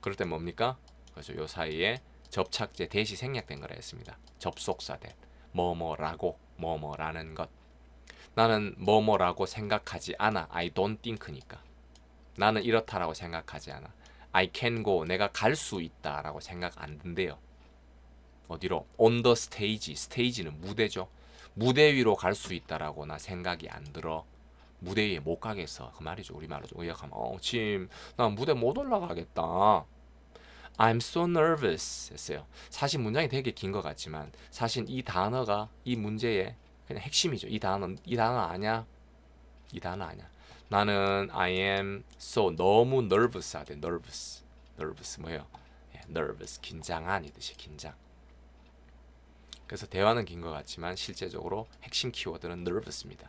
A: 그럴 땐 뭡니까? 그래서요 사이에 접착제 대시 생략된 거라 했습니다. 접속사된 뭐뭐라고 뭐뭐라는 것. 나는 뭐뭐라고 생각하지 않아. I don't think니까. 나는 이렇다라고 생각하지 않아. I can go. 내가 갈 수 있다라고 생각 안 든대요. 어디로? On the stage. s t a g 는 무대죠. 무대 위로 갈 수 있다라고나 생각이 안 들어 무대 위에 못 가겠어 그 말이죠 우리말로 좀 의역하면 어, 지금 나 무대 못 올라가겠다 I'm so nervous 했어요 사실 문장이 되게 긴 것 같지만 사실 이 단어가 이 문제의 그냥 핵심이죠 이 단어 이 단어 아냐 이 단어 아냐 나는 I am so 너무 nervous 하대 nervous nervous 뭐예요 예, nervous 긴장한 이 뜻이 긴장 그래서 대화는 긴 것 같지만 실제적으로 핵심 키워드는 nervous입니다.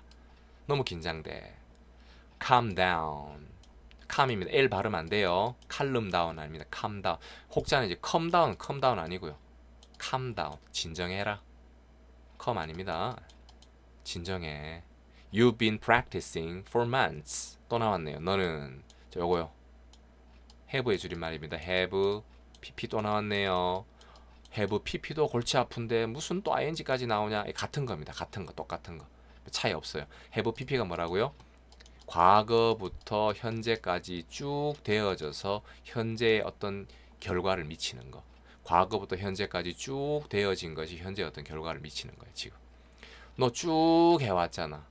A: 너무 긴장돼. calm down. calm입니다. L 발음 안 돼요. calm down 아닙니다. calm down. 혹자는 이제 calm down, calm down 아니고요. calm down. 진정해라. calm 아닙니다. 진정해. You've been practicing for months. 또 나왔네요. 너는 저 요거요. have의 줄임말입니다. have pp 또 나왔네요. 해 a v e pp도 골치 아픈데 무슨 또 ing까지 나오냐 같은 겁니다 같은 거 똑같은 거 차이 없어요 해 a v e pp가 뭐라고요 과거부터 현재까지 쭉 되어져서 현재의 어떤 결과를 미치는 거 과거부터 현재까지 쭉 되어진 것이 현재 어떤 결과를 미치는 거예요 지금 너 쭉 해왔잖아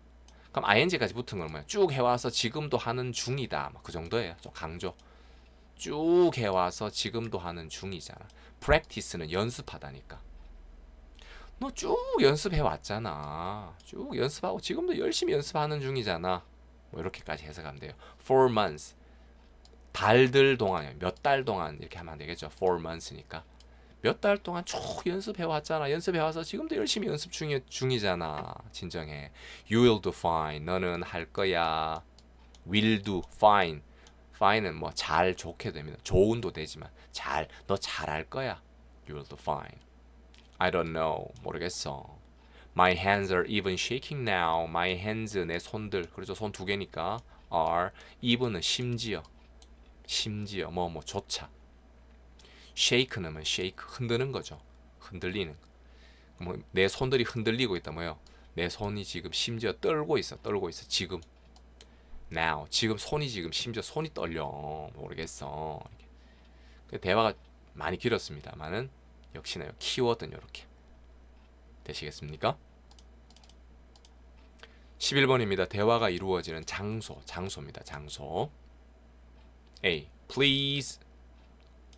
A: 그럼 ing까지 붙은 건 뭐야 쭉 해와서 지금도 하는 중이다 뭐 그 정도예요 좀 강조 쭉 해와서 지금도 하는 중이잖아 practice는 연습하다니까. 너 쭉 연습해 왔잖아. 쭉 연습하고 지금도 열심히 연습하는 중이잖아. 뭐 이렇게까지 해석하면 돼요. four months 달들 동안 몇달 동안 이렇게 하면 되겠죠. four months니까 몇 달 동안 쭉 연습해 왔잖아. 연습해 와서 지금도 열심히 연습 중이, 중이잖아. 진정해. You will do fine. 너는 할 거야. will do fine. fine은 뭐 잘 좋게 됩니다. 좋은도 되지만 잘 너 잘 할 거야. You l l do fine. I don't know. 모르겠어. My hands are even shaking now. My hands 내 손들 그렇죠 손 두 개니까 are even은 심지어 심지어 뭐뭐 조차 뭐 shake 는 shake 흔드는 거죠 흔들리는 뭐내 손들이 흔들리고 있다 뭐요 내 손이 지금 심지어 떨고 있어 떨고 있어 지금 now 지금 손이 지금 심지어 손이 떨려 모르겠어 대화가 많이 길었습니다만은 역시나 키워드는 이렇게 되시겠습니까? 11번입니다. 대화가 이루어지는 장소, 장소입니다. 장소. A. Please.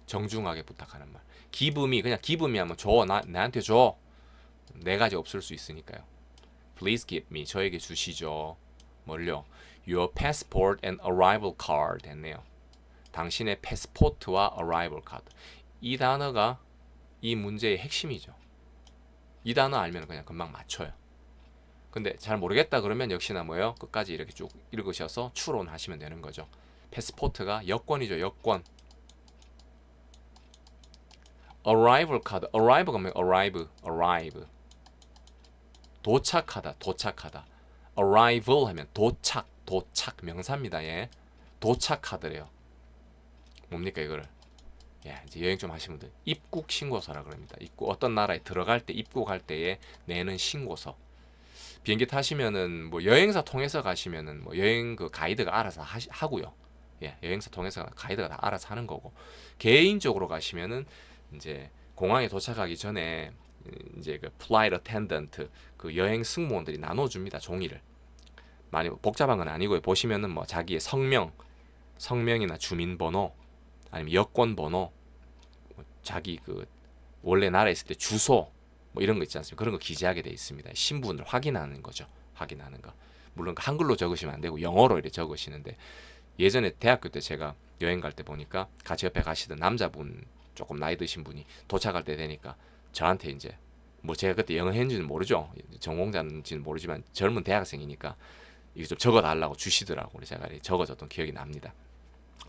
A: 정중하게 부탁하는 말. 기쁨이 그냥 기쁨이 하면 뭐 줘. 나, 나한테 줘. 네 가지 없을 수 있으니까요. Please give me. 저에게 주시죠. 뭘요? your passport and arrival card 했네요. 당신의 패스포트와 arrival card. 이 단어가 이 문제의 핵심이죠. 이 단어 알면 그냥 금방 맞춰요. 근데 잘 모르겠다 그러면 역시나 뭐예요? 끝까지 이렇게 쭉 읽으셔서 추론하시면 되는 거죠. 패스포트가 여권이죠. 여권. arrival card. a r r i v a l 가 뭐예요? arrive. arrive. 도착하다. 도착하다. arrival 하면 도착. 도착 명사입니다. 예. 도착하더래요. 뭡니까 이거를? 예, 이제 여행 좀 하신 분들 입국 신고서라 그럽니다. 입국 어떤 나라에 들어갈 때 입국할 때에 내는 신고서. 비행기 타시면은 뭐 여행사 통해서 가시면은 뭐 여행 그 가이드가 알아서 하시, 하고요. 예, 여행사 통해서 가이드가 다 알아서 하는 거고 개인적으로 가시면은 이제 공항에 도착하기 전에 이제 그 플라이트 텐던트 그 여행 승무원들이 나눠줍니다 종이를 많이 복잡한 건 아니고요. 보시면은 뭐 자기의 성명, 성명이나 주민번호, 아니면 여권번호, 뭐 자기 그 원래 나라에 있을 때 주소 뭐 이런 거 있지 않습니까? 그런 거 기재하게 돼 있습니다. 신분을 확인하는 거죠. 확인하는 거. 물론 그 한글로 적으시면 안 되고 영어로 이렇게 적으시는데 예전에 대학교 때 제가 여행 갈 때 보니까 같이 옆에 가시던 남자분 조금 나이 드신 분이 도착할 때 되니까 저한테 이제 뭐 제가 그때 영어 했는지는 모르죠 전공자인지는 모르지만 젊은 대학생이니까 이거 좀 적어달라고 주시더라고 그래서 제가 적어줬던 기억이 납니다.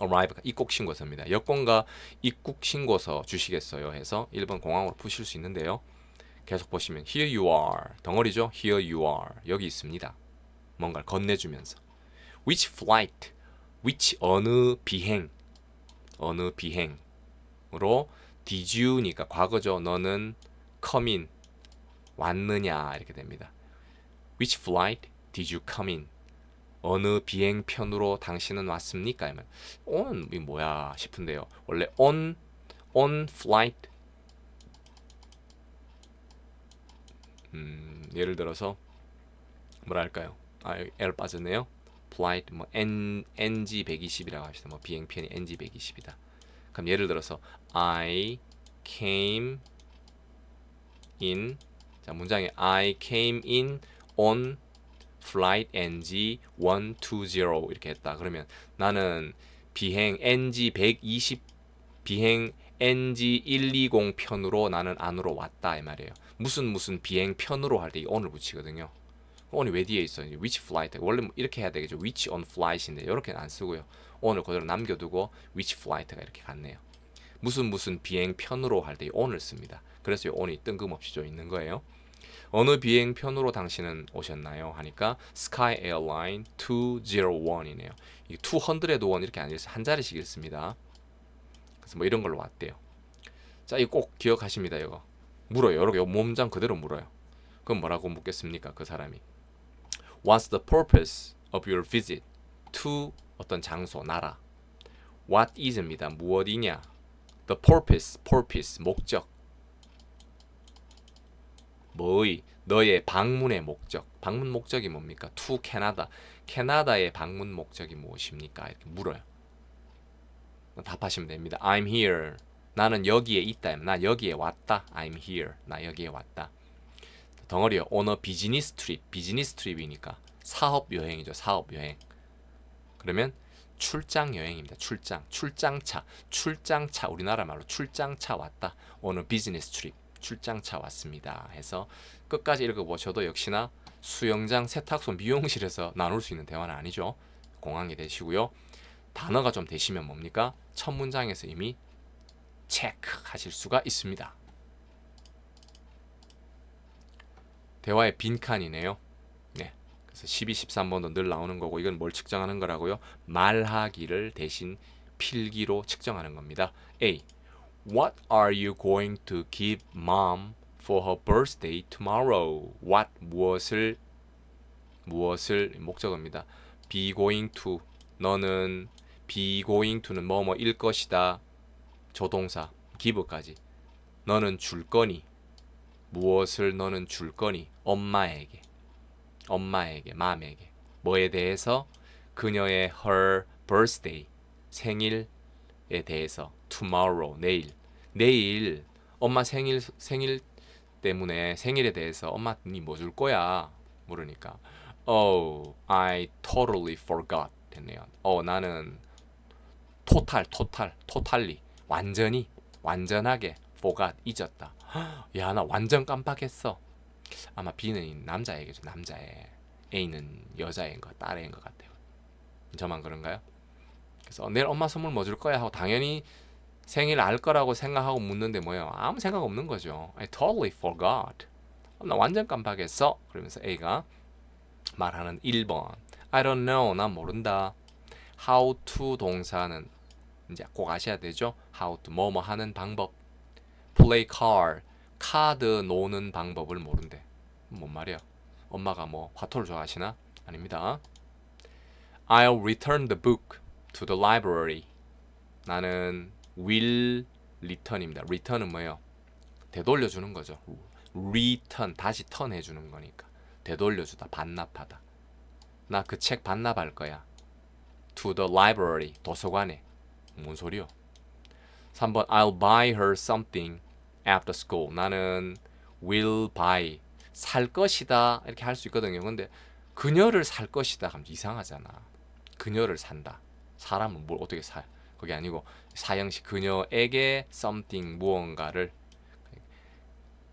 A: arrive 입국 신고서입니다. 여권과 입국 신고서 주시겠어요 해서 일본 공항으로 푸실 수 있는데요. 계속 보시면 here you are 덩어리죠. here you are 여기 있습니다. 뭔가를 건네주면서 which flight which 어느 비행 어느 비행으로 did you니까 과거죠. 너는 come in 왔느냐 이렇게 됩니다. which flight did you come in 어느 비행편으로 당신은 왔습니까? 하면 on이 뭐야 싶은데요. 원래 on on flight 음, 예를 들어서 뭐랄까요? 아, L 빠졌네요. flight 뭐 N NG 120이라고 합시다. 뭐 비행편이 NG 120이다. 그럼 예를 들어서 I came in 자, 문장에 I came in on flight NG 120 이렇게 했다. 그러면 나는 비행 NG 120 비행 NG 120 편으로 나는 안으로 왔다 이 말이에요. 무슨 무슨 비행 편으로 할때 오늘 붙이거든요. 오늘 왜 뒤에 있어? which flight 원래 뭐 이렇게 해야 되겠죠. which on flight인데 이렇게는 안 쓰고요. 오늘 그대로 남겨두고 which flight가 이렇게 갔네요. 무슨 무슨 비행 편으로 할때 오늘 씁니다. 그래서 이 오늘이 뜬금없이 좀 있는 거예요. 어느 비행 편으로 당신은 오셨나요? 하니까 Sky Airline 201이네요. 이201 이렇게 안 읽어서 한 자리씩 읽습니다. 그래서 뭐 이런 걸로 왔대요. 자, 이거 꼭 기억하십니다. 이거 물어요. 이렇게 몸장 그대로 물어요. 그럼 뭐라고 묻겠습니까? 그 사람이 What's the purpose of your visit to 어떤 장소, 나라? What is입니다. 무엇이냐? The purpose, purpose, 목적. 뭐의 너의 방문의 목적 방문 목적이 뭡니까? 투 캐나다 캐나다의 방문 목적이 무엇입니까? 이렇게 물어요. 답하시면 됩니다. I'm here. 나는 여기에 있다. 나 여기에 왔다. I'm here. 나 여기에 왔다. 덩어리요. on a b u s i n 비즈니스 트립이니까 사업 여행이죠. 사업 여행. 그러면 출장 여행입니다. 출장. 출장차. 출장차. 우리나라 말로 출장차 왔다. on a b u s i n 출장차 왔습니다. 해서 끝까지 읽어보셔도 역시나 수영장, 세탁소, 미용실에서 나눌 수 있는 대화는 아니죠. 공항이 되시고요. 단어가 좀 되시면 뭡니까? 첫 문장에서 이미 체크하실 수가 있습니다. 대화의 빈칸이네요. 네. 그래서 12, 13번도 늘 나오는 거고 이건 뭘 측정하는 거라고요? 말하기를 대신 필기로 측정하는 겁니다. A. What are you going to give mom for her birthday tomorrow? What 무엇을 무엇을 목적어입니다. be going to 너는 be going to는 뭐뭐일 것이다. 조동사 give까지 너는 줄 거니 무엇을 너는 줄 거니 엄마에게 엄마에게 맘에게 뭐에 대해서 그녀의 her birthday 생일에 대해서 tomorrow 내일 내일 엄마 생일 생일 때문에 생일에 대해서 엄마니 뭐 줄 거야? 모르니까 Oh, I totally forgot 됐네요. 어, 나는 토탈, 토탈, 토탈리 완전히, 완전하게 forgot 잊었다. 야, 나 완전 깜빡했어. 아마 B는 남자애겠죠, 남자애. A는 여자인 것, 딸인것 같아요. 저만 그런가요? 그래서 내일 엄마 선물 뭐 줄 거야 하고 당연히 생일 알 거라고 생각하고 묻는데 뭐예요? 아무 생각 없는 거죠. I totally forgot. 나 완전 깜빡했어. 그러면서 A가 말하는 1번. I don't know. 난 모른다. How to 동사는 이제 꼭 아셔야 되죠. How to 뭐뭐 뭐 하는 방법. Play card. 카드 노는 방법을 모른대. 뭔 말이야? 엄마가 뭐 화토를 좋아하시나? 아닙니다. I'll return the book to the library. 나는 will return입니다. return은 뭐예요? 되돌려 주는 거죠. return 다시 턴 해주는 거니까 되돌려 주다 반납하다. 나 그 책 반납할 거야. to the library 도서관에 뭔 소리요? 3번 I'll buy her something after school. 나는 will buy 살 것이다 이렇게 할 수 있거든요. 근데 그녀를 살 것이다 하면 이상하잖아. 그녀를 산다. 사람은 뭘 어떻게 살? 그게 아니고 사형시 그녀에게 something 무언가를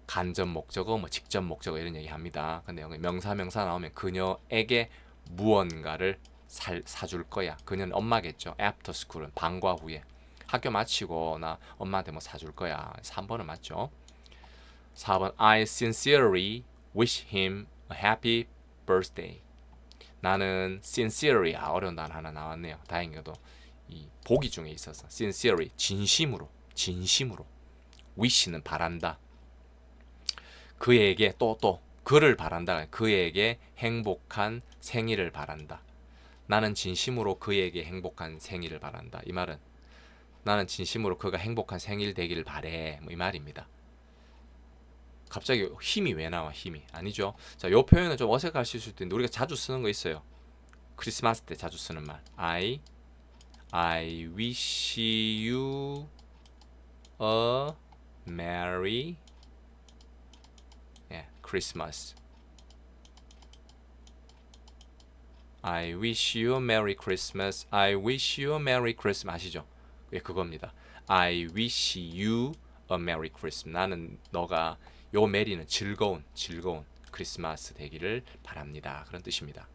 A: 간접 목적어 뭐 직접 목적어 이런 얘기 합니다. 근데 여기 명사 명사 나오면 그녀에게 무언가를 살, 사줄 거야. 그녀는 엄마겠죠. after school은 방과 후에 학교 마치고 나 엄마한테 뭐 사 줄 거야. 3번은 맞죠. 4번 I sincerely wish him a happy birthday. 나는 sincerely 아 어려운 단 하나 나왔네요. 다행히도 이 보기 중에 있어서 sincerely 진심으로 진심으로 wish는 바란다. 그에게 또또 또 그를 바란다. 그에게 행복한 생일을 바란다. 나는 진심으로 그에게 행복한 생일을 바란다. 이 말은 나는 진심으로 그가 행복한 생일 되기를 바래. 뭐이 말입니다. 갑자기 힘이 왜 나와 힘이 아니죠 자요 표현은 좀 어색하실 수도 있는데 우리가 자주 쓰는 거 있어요 크리스마스 때 자주 쓰는 말 I I wish you a merry yeah, Christmas. I wish you a merry Christmas. I wish you a merry Christmas. 아시죠? 예, 그겁니다. I wish you a merry Christmas. 나는 너가 요 메리는 즐거운 즐거운 크리스마스 되기를 바랍니다. 그런 뜻입니다.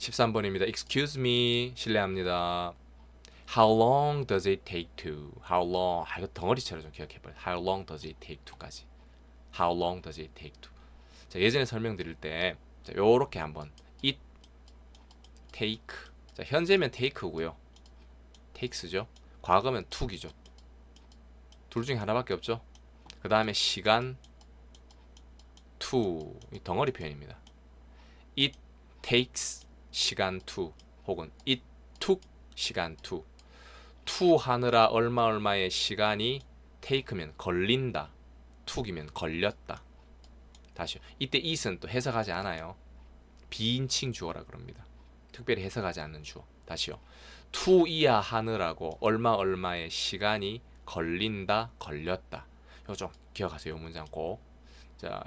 A: 13번입니다. Excuse me. 실례합니다. How long does it take to? How long? 아, 이거 덩어리째로 좀 기억해봐요. How long does it take to까지. How long does it take to? 자, 예전에 설명드릴 때 자, 요렇게 한번 it take 자, 현재면 take고요. takes죠. 과거면 took이죠. 둘 중에 하나밖에 없죠. 그 다음에 시간 to 이 덩어리 표현입니다. It takes 시간 투 혹은 it took 시간 투 투 하느라 얼마 얼마의 시간이 take면 걸린다. t o 이면 걸렸다. 다시 이때 it은 또 해석하지 않아요. 비인칭 주어라 그럽니다. 특별히 해석하지 않는 주어. 다시요. 투 이하 하느라고 얼마 얼마의 시간이 걸린다 걸렸다. 요거 좀 기억하세요. 요 문장 꼭. 자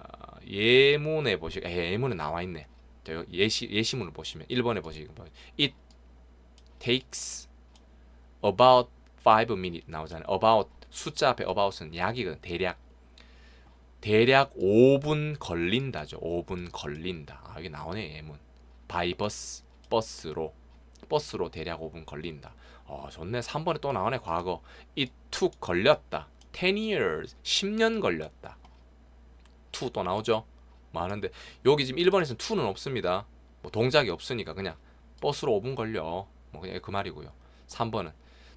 A: 예문에 보시 아, 예문에 나와 있네. 돼요. 예시 예시문을 보시면 1번에 보시면 it takes about 5 minute 나오잖아요. about 숫자 앞에 about은 약이거든. 대략 대략 5분 걸린다죠. 5분 걸린다. 아, 여기 나오네 예문. by bus 버스로 버스로 대략 5분 걸린다. 어, 좋네. 3번에 또 나오네 과거. it took 걸렸다. 10 years 10년 걸렸다. t 또 나오죠. 많은데 여기 지금 1번에서는 2는 없습니다. 뭐 동작이 없으니까 그냥 버스로 5분 걸려. 뭐 그냥 그 말이고요. 3번은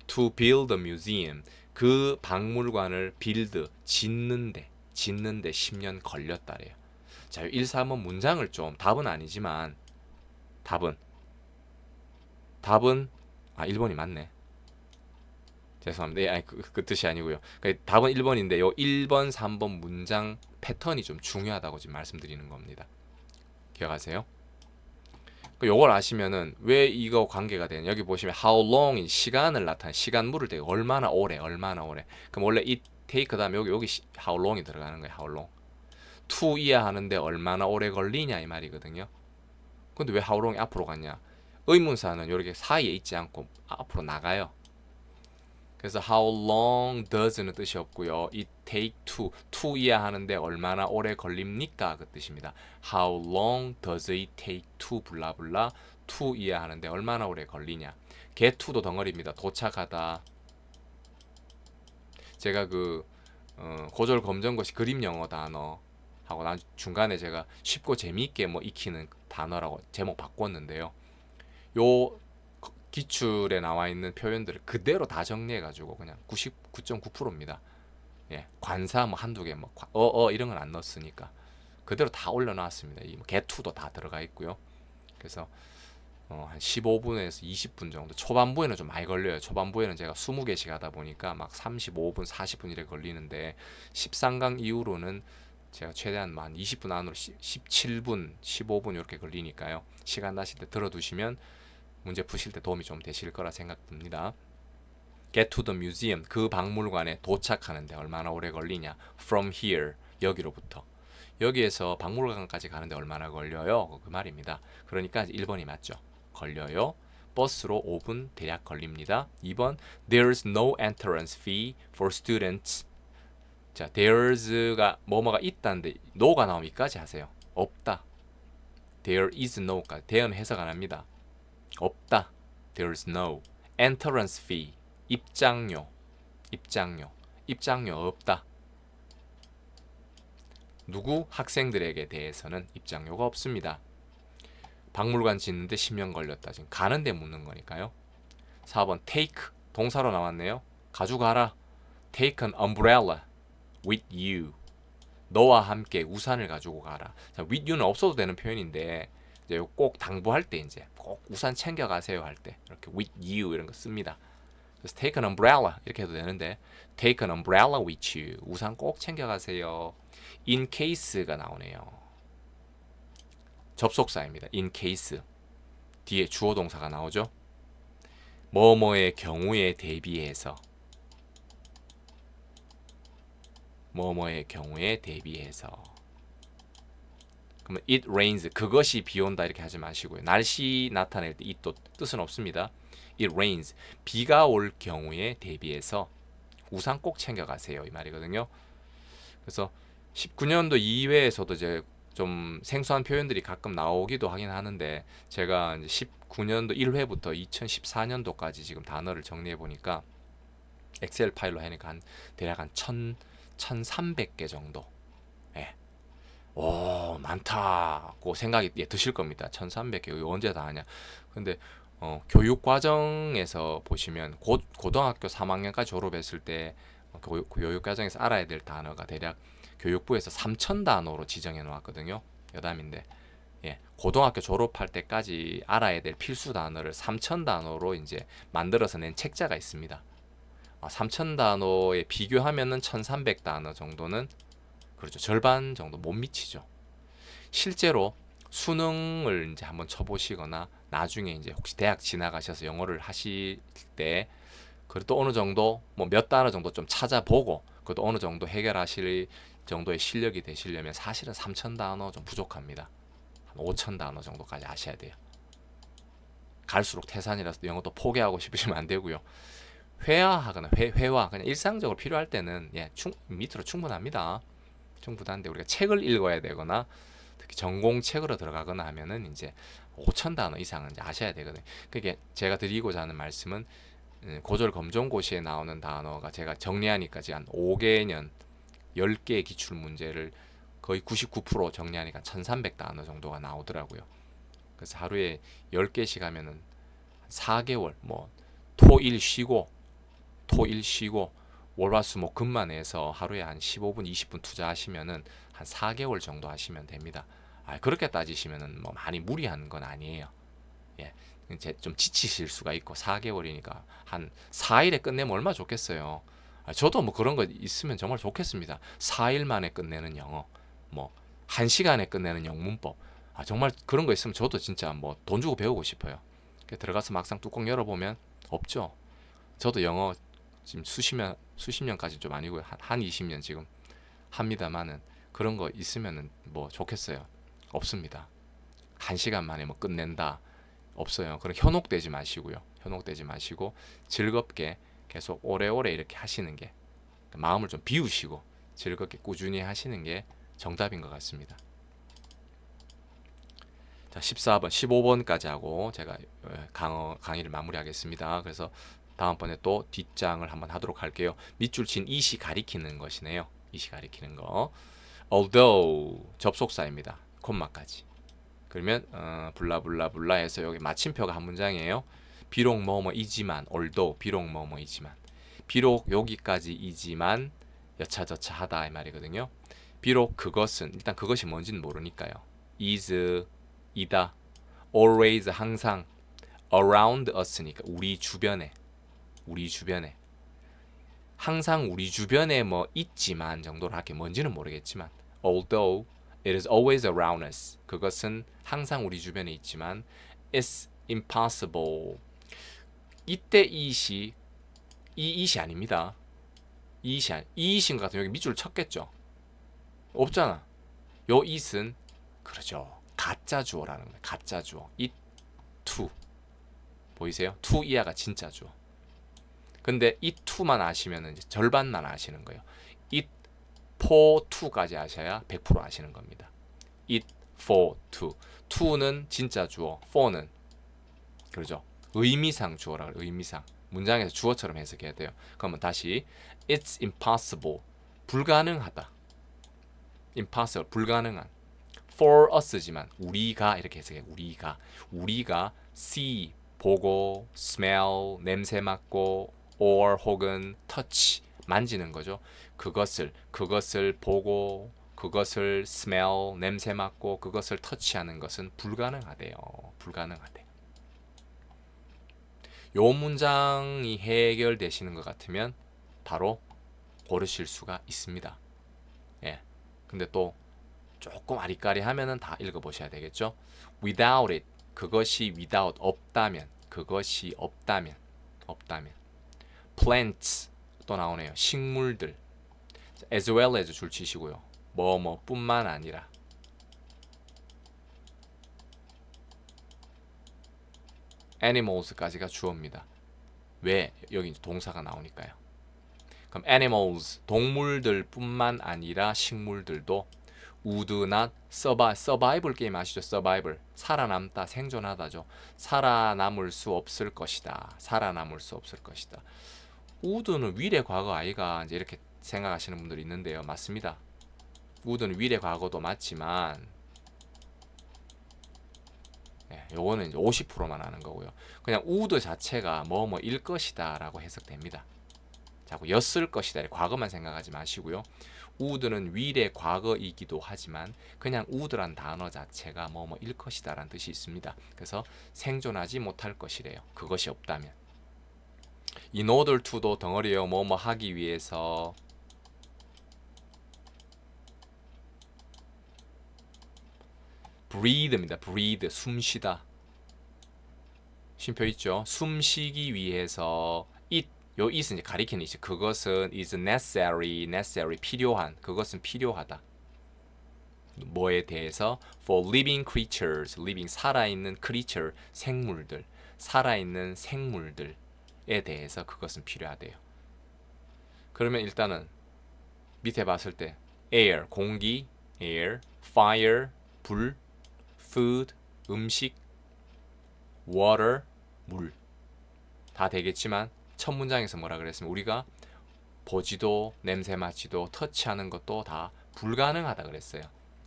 A: to build a museum 그 박물관을 빌드 짓는데 짓는데 10년 걸렸다래요. 자, 1, 3번 문장을 좀 답은 아니지만 답은 답은 아 1번이 맞네. 죄송합니다. 예, 아니, 그, 그, 뜻이 아니고요. 그러니까 답은 1번인데 요 1번, 3번 문장 패턴이 좀 중요하다고 지금 말씀드리는 겁니다. 기억하세요? 그 요걸 아시면은 왜 이거 관계가 되냐 여기 보시면 how long 시간을 나타내 시간 물을 때 얼마나 오래 얼마나 오래 그럼 원래 이 take 다음에 여기 여기 how long이 들어가는 거예요 how long to 이하 하는데 얼마나 오래 걸리냐 이 말이거든요 근데 왜 how long이 앞으로 갔냐 의문사는 이렇게 사이에 있지 않고 앞으로 나가요 그래서 how long does는 뜻이 없고요. 이 take to, to 이해하는데 얼마나 오래 걸립니까? 그 뜻입니다. how long does it take to 블라블라 to 이해하는데 얼마나 오래 걸리냐. get to도 덩어리입니다. 도착하다. 제가 그 어, 고졸 검정고시 그림 영어 단어 하고 난 중간에 제가 쉽고 재미있게 뭐 익히는 단어라고 제목 바꿨는데요. 요 기출에 나와 있는 표현들을 그대로 다 정리해 가지고 그냥 99.9%입니다. 예, 관사 뭐 한두 개, 뭐어어 어 이런 건 안 넣었으니까 그대로 다 올려놨습니다. 이 뭐 개투도 다 들어가 있고요. 그래서 어, 한 15분에서 20분 정도 초반부에는 좀 많이 걸려요. 초반부에는 제가 20개씩 하다 보니까 막 35분, 40분 이래 걸리는데 13강 이후로는 제가 최대한 만 뭐 20분 안으로 17분, 15분 이렇게 걸리니까요. 시간 나실 때 들어두시면 문제 푸실 때 도움이 좀 되실 거라 생각됩니다. Get to the museum 그 박물관에 도착하는데 얼마나 오래 걸리냐? From here 여기로부터 여기에서 박물관까지 가는데 얼마나 걸려요? 그, 그 말입니다. 그러니까 1번이 맞죠. 걸려요. 버스로 5분 대략 걸립니다. 2번 There's no entrance fee for students. 자, there's가 뭐뭐가 있다는데 no가 나오면까지 하세요. 없다. There is n o 대음 해석 안 합니다. 없다. There's no entrance fee. 입장료. 입장료. 입장료 없다. 누구 학생들에게 대해서는 입장료가 없습니다. 박물관 짓는데 10년 걸렸다. 지금 가는데 묻는 거니까요. 4번 take 동사로 나왔네요. 가져가라. Take an umbrella with you. 너와 함께 우산을 가지고 가라. 자, with you는 없어도 되는 표현인데 이제 꼭 당부할 때 이제 꼭 어, 우산 챙겨 가세요 할 때 이렇게 with you 이런 거 씁니다. 그래서 take an umbrella 이렇게 해도 되는데 take an umbrella with you 우산 꼭 챙겨 가세요. in case가 나오네요. 접속사입니다. in case 뒤에 주어 동사가 나오죠. 뭐뭐의 경우에 대비해서 뭐뭐의 경우에 대비해서 그러면 it rains 그것이 비온다 이렇게 하지 마시고요. 날씨 나타낼 때 it도 뜻은 없습니다. it rains 비가 올 경우에 대비해서 우산 꼭 챙겨가세요 이 말이거든요. 그래서 19년도 이외에서도 이제 좀 생소한 표현들이 가끔 나오기도 하긴 하는데 제가 이제 19년도 1회부터 2014년도까지 지금 단어를 정리해 보니까 엑셀 파일로 하니까 한 대략 한 1,300개 정도 오 많다고 생각이 예, 드실 겁니다. 1300개 언제 다 하냐. 근데 어, 교육 과정에서 보시면 고, 고등학교 3학년까지 졸업했을 때 어, 교육, 교육 과정에서 알아야 될 단어가 대략 교육부에서 3 0 0 0 단어로 지정해 놓았거든요. 여담인데. 예, 고등학교 졸업할 때까지 알아야 될 필수 단어를 3 0 0 0 단어로 이제 만들어서 낸 책자가 있습니다. 3000 아, 단어에 비교하면은 1,300 단어 정도는 그렇죠. 절반 정도 못 미치죠. 실제로 수능을 이제 한번 쳐보시거나 나중에 이제 혹시 대학 지나가셔서 영어를 하실 때 그래도 어느 정도 뭐 몇 단어 정도 좀 찾아보고 그것도 어느 정도 해결하실 정도의 실력이 되시려면 사실은 3천 단어 좀 부족합니다. 한 5천 단어 정도까지 아셔야 돼요. 갈수록 태산이라서 영어도 포기하고 싶으시면 안 되고요. 회화하거나 회, 회화 그냥 일상적으로 필요할 때는 예, 충, 밑으로 충분합니다. 정부단데 우리가 책을 읽어야 되거나 특히 전공책으로 들어가거나 하면은 이제 5천 단어 이상은 이제 아셔야 되거든요. 그게 제가 드리고자 하는 말씀은 예, 고졸 검정고시에 나오는 단어가 제가 정리하니까 한 5개년 1 0개 기출 문제를 거의 99% 정리하니까 1300단어 정도가 나오더라고요. 그래서 하루에 10개씩 하면은 4개월 뭐토일 쉬고 토일 쉬고 월화수목금만 뭐 해서 하루에 한 15분 20분 투자하시면은 한 4개월 정도 하시면 됩니다. 아, 그렇게 따지시면은 뭐 많이 무리한 건 아니에요. 예. 이제 좀 지치실 수가 있고 4개월이니까 한 4일에 끝내면 얼마 좋겠어요. 아, 저도 뭐 그런 거 있으면 정말 좋겠습니다. 4일 만에 끝내는 영어, 뭐 1시간에 끝내는 영문법. 아, 정말 그런 거 있으면 저도 진짜 뭐 돈 주고 배우고 싶어요. 들어가서 막상 뚜껑 열어보면 없죠. 저도 영어 지금 수시면 수십 년까지 좀 아니고요. 한, 한 20년 지금 합니다만은 그런 거 있으면은 뭐 좋겠어요. 없습니다. 한 시간 만에 뭐 끝낸다. 없어요. 그럼 현혹되지 마시고요. 현혹되지 마시고 즐겁게 계속 오래오래 이렇게 하시는 게 그러니까 마음을 좀 비우시고 즐겁게 꾸준히 하시는 게 정답인 것 같습니다. 자, 14번, 15번까지 하고 제가 어, 강어, 강의를 마무리하겠습니다. 그래서 다음번에 또 뒷장을 한번 하도록 할게요. 밑줄 친 이시 가리키는 것이네요. 이시 가리키는 거. although 접속사입니다. 콤마까지. 그러면 어, 블라블라블라 해서 여기 마침표가 한 문장이에요. 비록 뭐뭐이지만 although 비록 뭐뭐이지만 비록 여기까지이지만 여차저차 하다 이 말이거든요. 비록 그것은 일단 그것이 뭔지는 모르니까요. is 이다 always 항상 around us니까 우리 주변에 우리 주변에 항상 우리 주변에 뭐 있지만 정도로 할게 뭔지는 모르겠지만 although it is always around us 그것은 항상 우리 주변에 있지만 it's impossible 이때 이시 이 이시 아닙니다 이 이시 아니 이 이신 같은 여기 밑줄 쳤겠죠 없잖아 요 it은 그러죠 가짜 주어라는 거예요 가짜 주어 it to 보이세요? to 이하가 진짜 주어 근데 이 투만 아시면 이제 절반만 아시는 거예요. it f to까지 아셔야 100% 아시는 겁니다. it f to. to는 진짜 주어, for는 그러죠. 의미상 주어라 그래요. 의미상. 문장에서 주어처럼 해석해야 돼요. 그러면 다시 it's impossible. 불가능하다. impossible 불가능한. for us지만 우리가 이렇게 해석해. 우리가 우리가 see 보고 smell 냄새 맡고 or 혹은 touch 만지는 거죠. 그것을 그것을 보고 그것을 smell 냄새 맡고 그것을 터치하는 것은 불가능하대요. 불가능하대. 요 문장이 해결되시는 것 같으면 바로 고르실 수가 있습니다. 예. 근데 또 조금 아리까리하면은 다 읽어보셔야 되겠죠. Without it 그것이 without 없다면 그것이 없다면 없다면 plants 또 나오네요. 식물들. as well as 줄치시고요. 뭐 뭐뿐만 아니라 animals까지가 주어입니다. 왜? 여기 동사가 나오니까요. 그럼 animals, 동물들뿐만 아니라 식물들도 우드나 서바, 서바이벌 게임 아시죠? 서바이벌. 살아남다, 생존하다죠. 살아남을 수 없을 것이다. 살아남을 수 없을 것이다. 우드는 위례 과거 아이가 이제 이렇게 생각하시는 분들이 있는데요. 맞습니다. 우드는 위례 과거도 맞지만 예, 요거는 이제 50%만 하는 거고요. 그냥 우드 자체가 뭐뭐 뭐 일 것이다 라고 해석됩니다. 자꾸 였을 것이다. 과거만 생각하지 마시고요. 우드는 위례 과거이기도 하지만 그냥 우드란 단어 자체가 뭐뭐일 것이다 라는 뜻이 있습니다. 그래서 생존하지 못할 것이래요. 그것이 없다면. in order to도 덩어리에요 뭐뭐 하기 위해서 breathe입니다. breathe 숨쉬다. 쉼표 있죠? 숨쉬기 위해서 it 요 it은 이제 가리키는 이제 그것은 is necessary necessary 필요한 그것은 필요하다. 뭐에 대해서 for living creatures living 살아있는 creature 생물들 살아있는 생물들 에 대해서 그것은 필요하대요. 그러면 일단은 밑에 봤을 때 air 공기, air, fire 불, food 음식, water 물 다 되겠지만 첫 문장에서 뭐라 그랬으면 우리가 보지도 냄새 맡지도 터치하는 것도 다 불가능하다 그랬어요.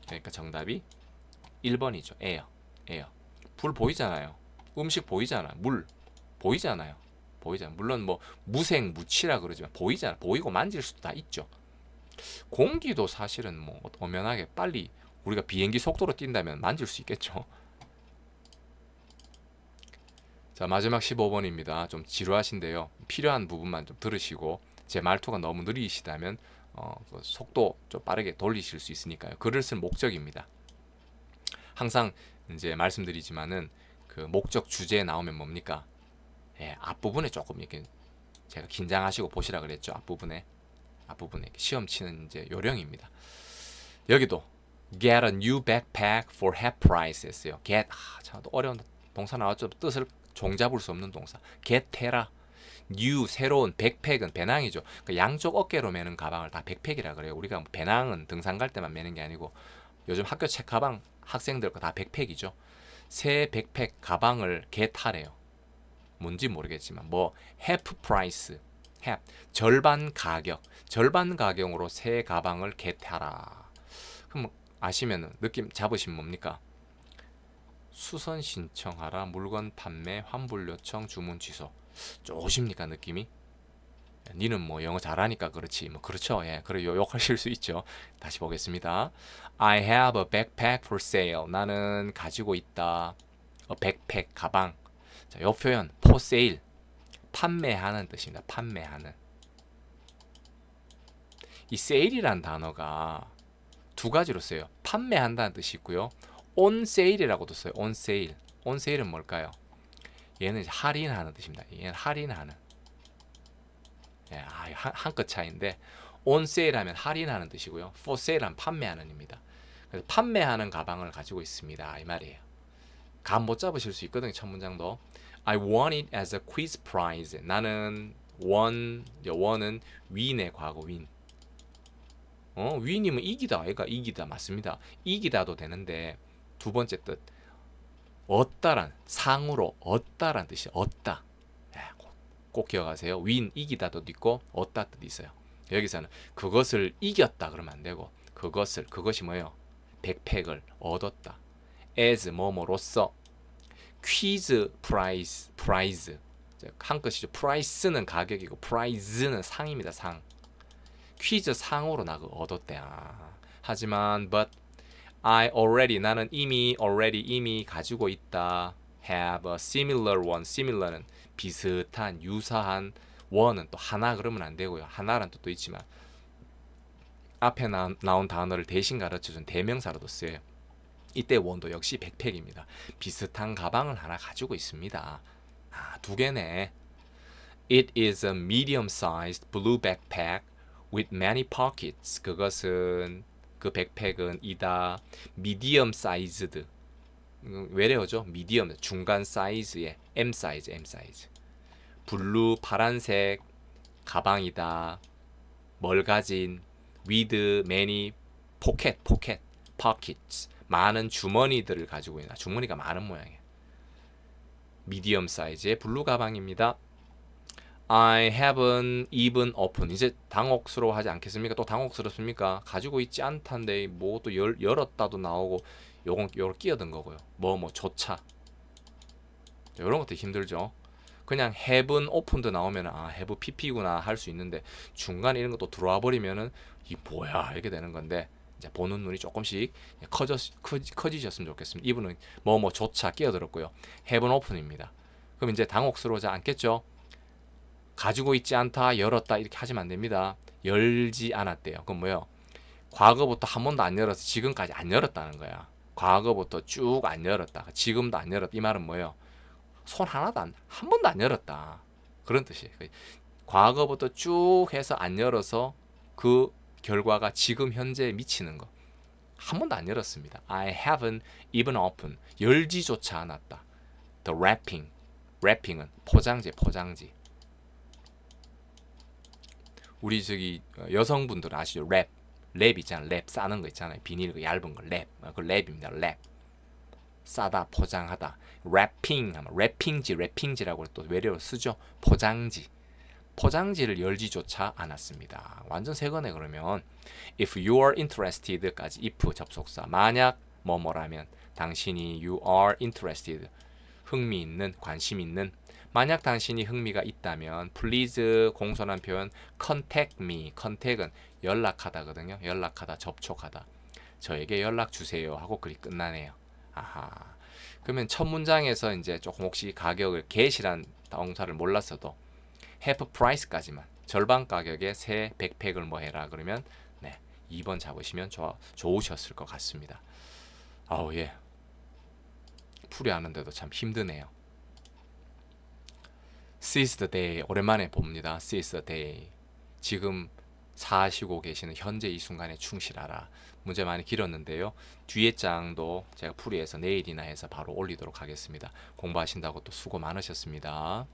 A: 그러니까 정답이 1번이죠. 에어. 에어. 불 보이잖아요. 음식 보이잖아. 물 보이잖아요. 보이잖아. 물론 뭐 무생 무치라 그러지만 보이잖아. 보이고 만질 수도 다 있죠. 공기도 사실은 뭐 엄연하게 빨리 우리가 비행기 속도로 뛴다면 만질 수 있겠죠. 자 마지막 15번입니다. 좀 지루하신데요. 필요한 부분만 좀 들으시고 제 말투가 너무 느리시다면 어, 그 속도 좀 빠르게 돌리실 수 있으니까요. 글을 쓸 목적입니다. 항상 이제 말씀드리지만은 그 목적 주제에 나오면 뭡니까? 예, 앞부분에 조금 이렇게 제가 긴장하시고 보시라 그랬죠. 앞부분에 앞부분에 시험 치는 이제 요령입니다. 여기도 get a new backpack for half price 했어요. get 아, 참 어려운 동사 나왔죠. 뜻을 종잡을 수 없는 동사. get 해라. new 새로운 백팩은 배낭이죠. 그러니까 양쪽 어깨로 매는 가방을 다 백팩이라 그래요. 우리가 뭐 배낭은 등산 갈 때만 매는 게 아니고 요즘 학교 책 가방 학생들 거 다 백팩이죠. 새 백팩 가방을 get 하래요. 뭔지 모르겠지만 뭐 half price, half 절반 가격, 절반 가격으로 새 가방을 개태하라. 그럼 아시면 느낌 잡으신 뭡니까? 수선 신청하라, 물건 판매, 환불 요청, 주문 취소. 좋으십니까 느낌이? 니는 뭐 영어 잘하니까 그렇지 뭐 그렇죠 예 그래요 욕하실 수 있죠 다시 보겠습니다 I have a backpack for sale 나는 가지고 있다 a backpack 가방 자, 요 표현 for sale 판매하는 뜻입니다. 판매하는 이 sale이란 단어가 두 가지로 써요. 판매한다는 뜻이 있고요. on sale이라고도 써요. on sale. on sale은 뭘까요? 얘는 할인하는 뜻입니다. 얘는 할인하는. 예, 아, 한끗 차인데 이 on sale 하면 할인하는 뜻이고요. for sale 하 판매하는입니다. 그래서 판매하는 가방을 가지고 있습니다. 이 말이에요. 감못 잡으실 수 있거든요. 첫 문장도. I won it as a quiz prize. 나는 won, won은 win의 과거 win. 어, win이면 이기다. 아이가 그러니까 이기다 맞습니다. 이기다도 되는데 두 번째 뜻. 얻다란 상으로 얻다란 뜻이 얻다. 꼭 기억하세요. win 이기다도 있고 얻다 뜻 있어요. 여기서는 그것을 이겼다 그러면 안 되고 그것을 그것이 뭐예요? 백팩을 얻었다. as 뭐뭐로서 퀴즈 프라이즈 프라이즈 한 것이죠. 프라이스는 가격이고 프라이즈는 상입니다. 상. 퀴즈 상으로 나그 얻었대야. 아. 하지만 but I already 나는 이미 already 이미 가지고 있다. have a similar one. similar는 비슷한 유사한 one은 또 하나 그러면 안 되고요. 하나란 또 또 있지만 앞에 나, 나온 단어를 대신 가르쳐준 대명사로도 쓰여요. 이때 원도 역시 백팩입니다. 비슷한 가방을 하나 가지고 있습니다. 아, 두 개네. It is a medium-sized blue backpack with many pockets. 그것은 그 백팩은 이다 medium sized 외래어죠. medium 중간 사이즈의 M 사이즈, M 사이즈. 블루 파란색 가방이다. 뭘 가진 with many pocket, pocket, pockets. 많은 주머니들을 가지고 있나 주머니가 많은 모양이에요. 미디엄 사이즈의 블루 가방입니다. I haven't even opened. 이제 당혹스러워하지 않겠습니까? 또 당혹스럽습니까? 가지고 있지 않던데 뭐 또 열었다도 나오고 요건 요걸 끼어든 거고요. 뭐뭐 뭐, 조차 이런 것도 힘들죠. 그냥 have'n opened 나오면 아 have pp구나 할 수 있는데 중간에 이런 것도 들어와 버리면은 이 뭐야 이렇게 되는 건데 이제 보는 눈이 조금씩 커져, 커, 커지셨으면 좋겠습니다. 이분은 뭐 뭐조차 끼어들었고요. 해본 오픈입니다. 그럼 이제 당혹스러워지 않겠죠? 가지고 있지 않다, 열었다 이렇게 하시면 안 됩니다. 열지 않았대요. 그건 뭐예요? 과거부터 한 번도 안 열어서 지금까지 안 열었다는 거야. 과거부터 쭉 안 열었다. 지금도 안 열었다. 이 말은 뭐예요? 손 하나도 안, 한 번도 안 열었다. 그런 뜻이에요. 그 과거부터 쭉 해서 안 열어서 그 결과가 지금 현재에 미치는 거. 한 번도 안 열었습니다. I haven't even opened. 열지조차 않았다. The wrapping. wrapping은 포장지, 포장지. 우리 저기 어, 여성분들 아시죠? 랩. 랩 있잖아요. 랩 싸는 거 있잖아요. 비닐 그 얇은 거 랩. 어, 그 랩입니다. 랩. 싸다, 포장하다. 랩핑 하면 랩핑지, 랩핑지라고 또외래어 쓰죠. 포장지. 포장지를 열지조차 않았습니다. 완전 새 거네 그러면 if you are interested까지 if 접속사 만약 뭐뭐라면 당신이 you are interested 흥미 있는 관심 있는 만약 당신이 흥미가 있다면 please 공손한 표현 contact me contact은 연락하다거든요. 연락하다 접촉하다 저에게 연락 주세요 하고 글이 끝나네요. 아하 그러면 첫 문장에서 이제 조금 혹시 가격을 get이란 동사를 몰랐어도 해프 프라이스까지만 절반 가격에 새 백팩을 뭐 해라 그러면 네 2번 잡으시면 좋, 좋으셨을 것 같습니다 아우 예 풀이하는데도 참 힘드네요 Seize t 오랜만에 봅니다 Seize t 지금 사시고 계시는 현재 이 순간에 충실하라 문제 많이 길었는데요 뒤에 장도 제가 풀이해서 내일이나 해서 바로 올리도록 하겠습니다 공부하신다고 또 수고 많으셨습니다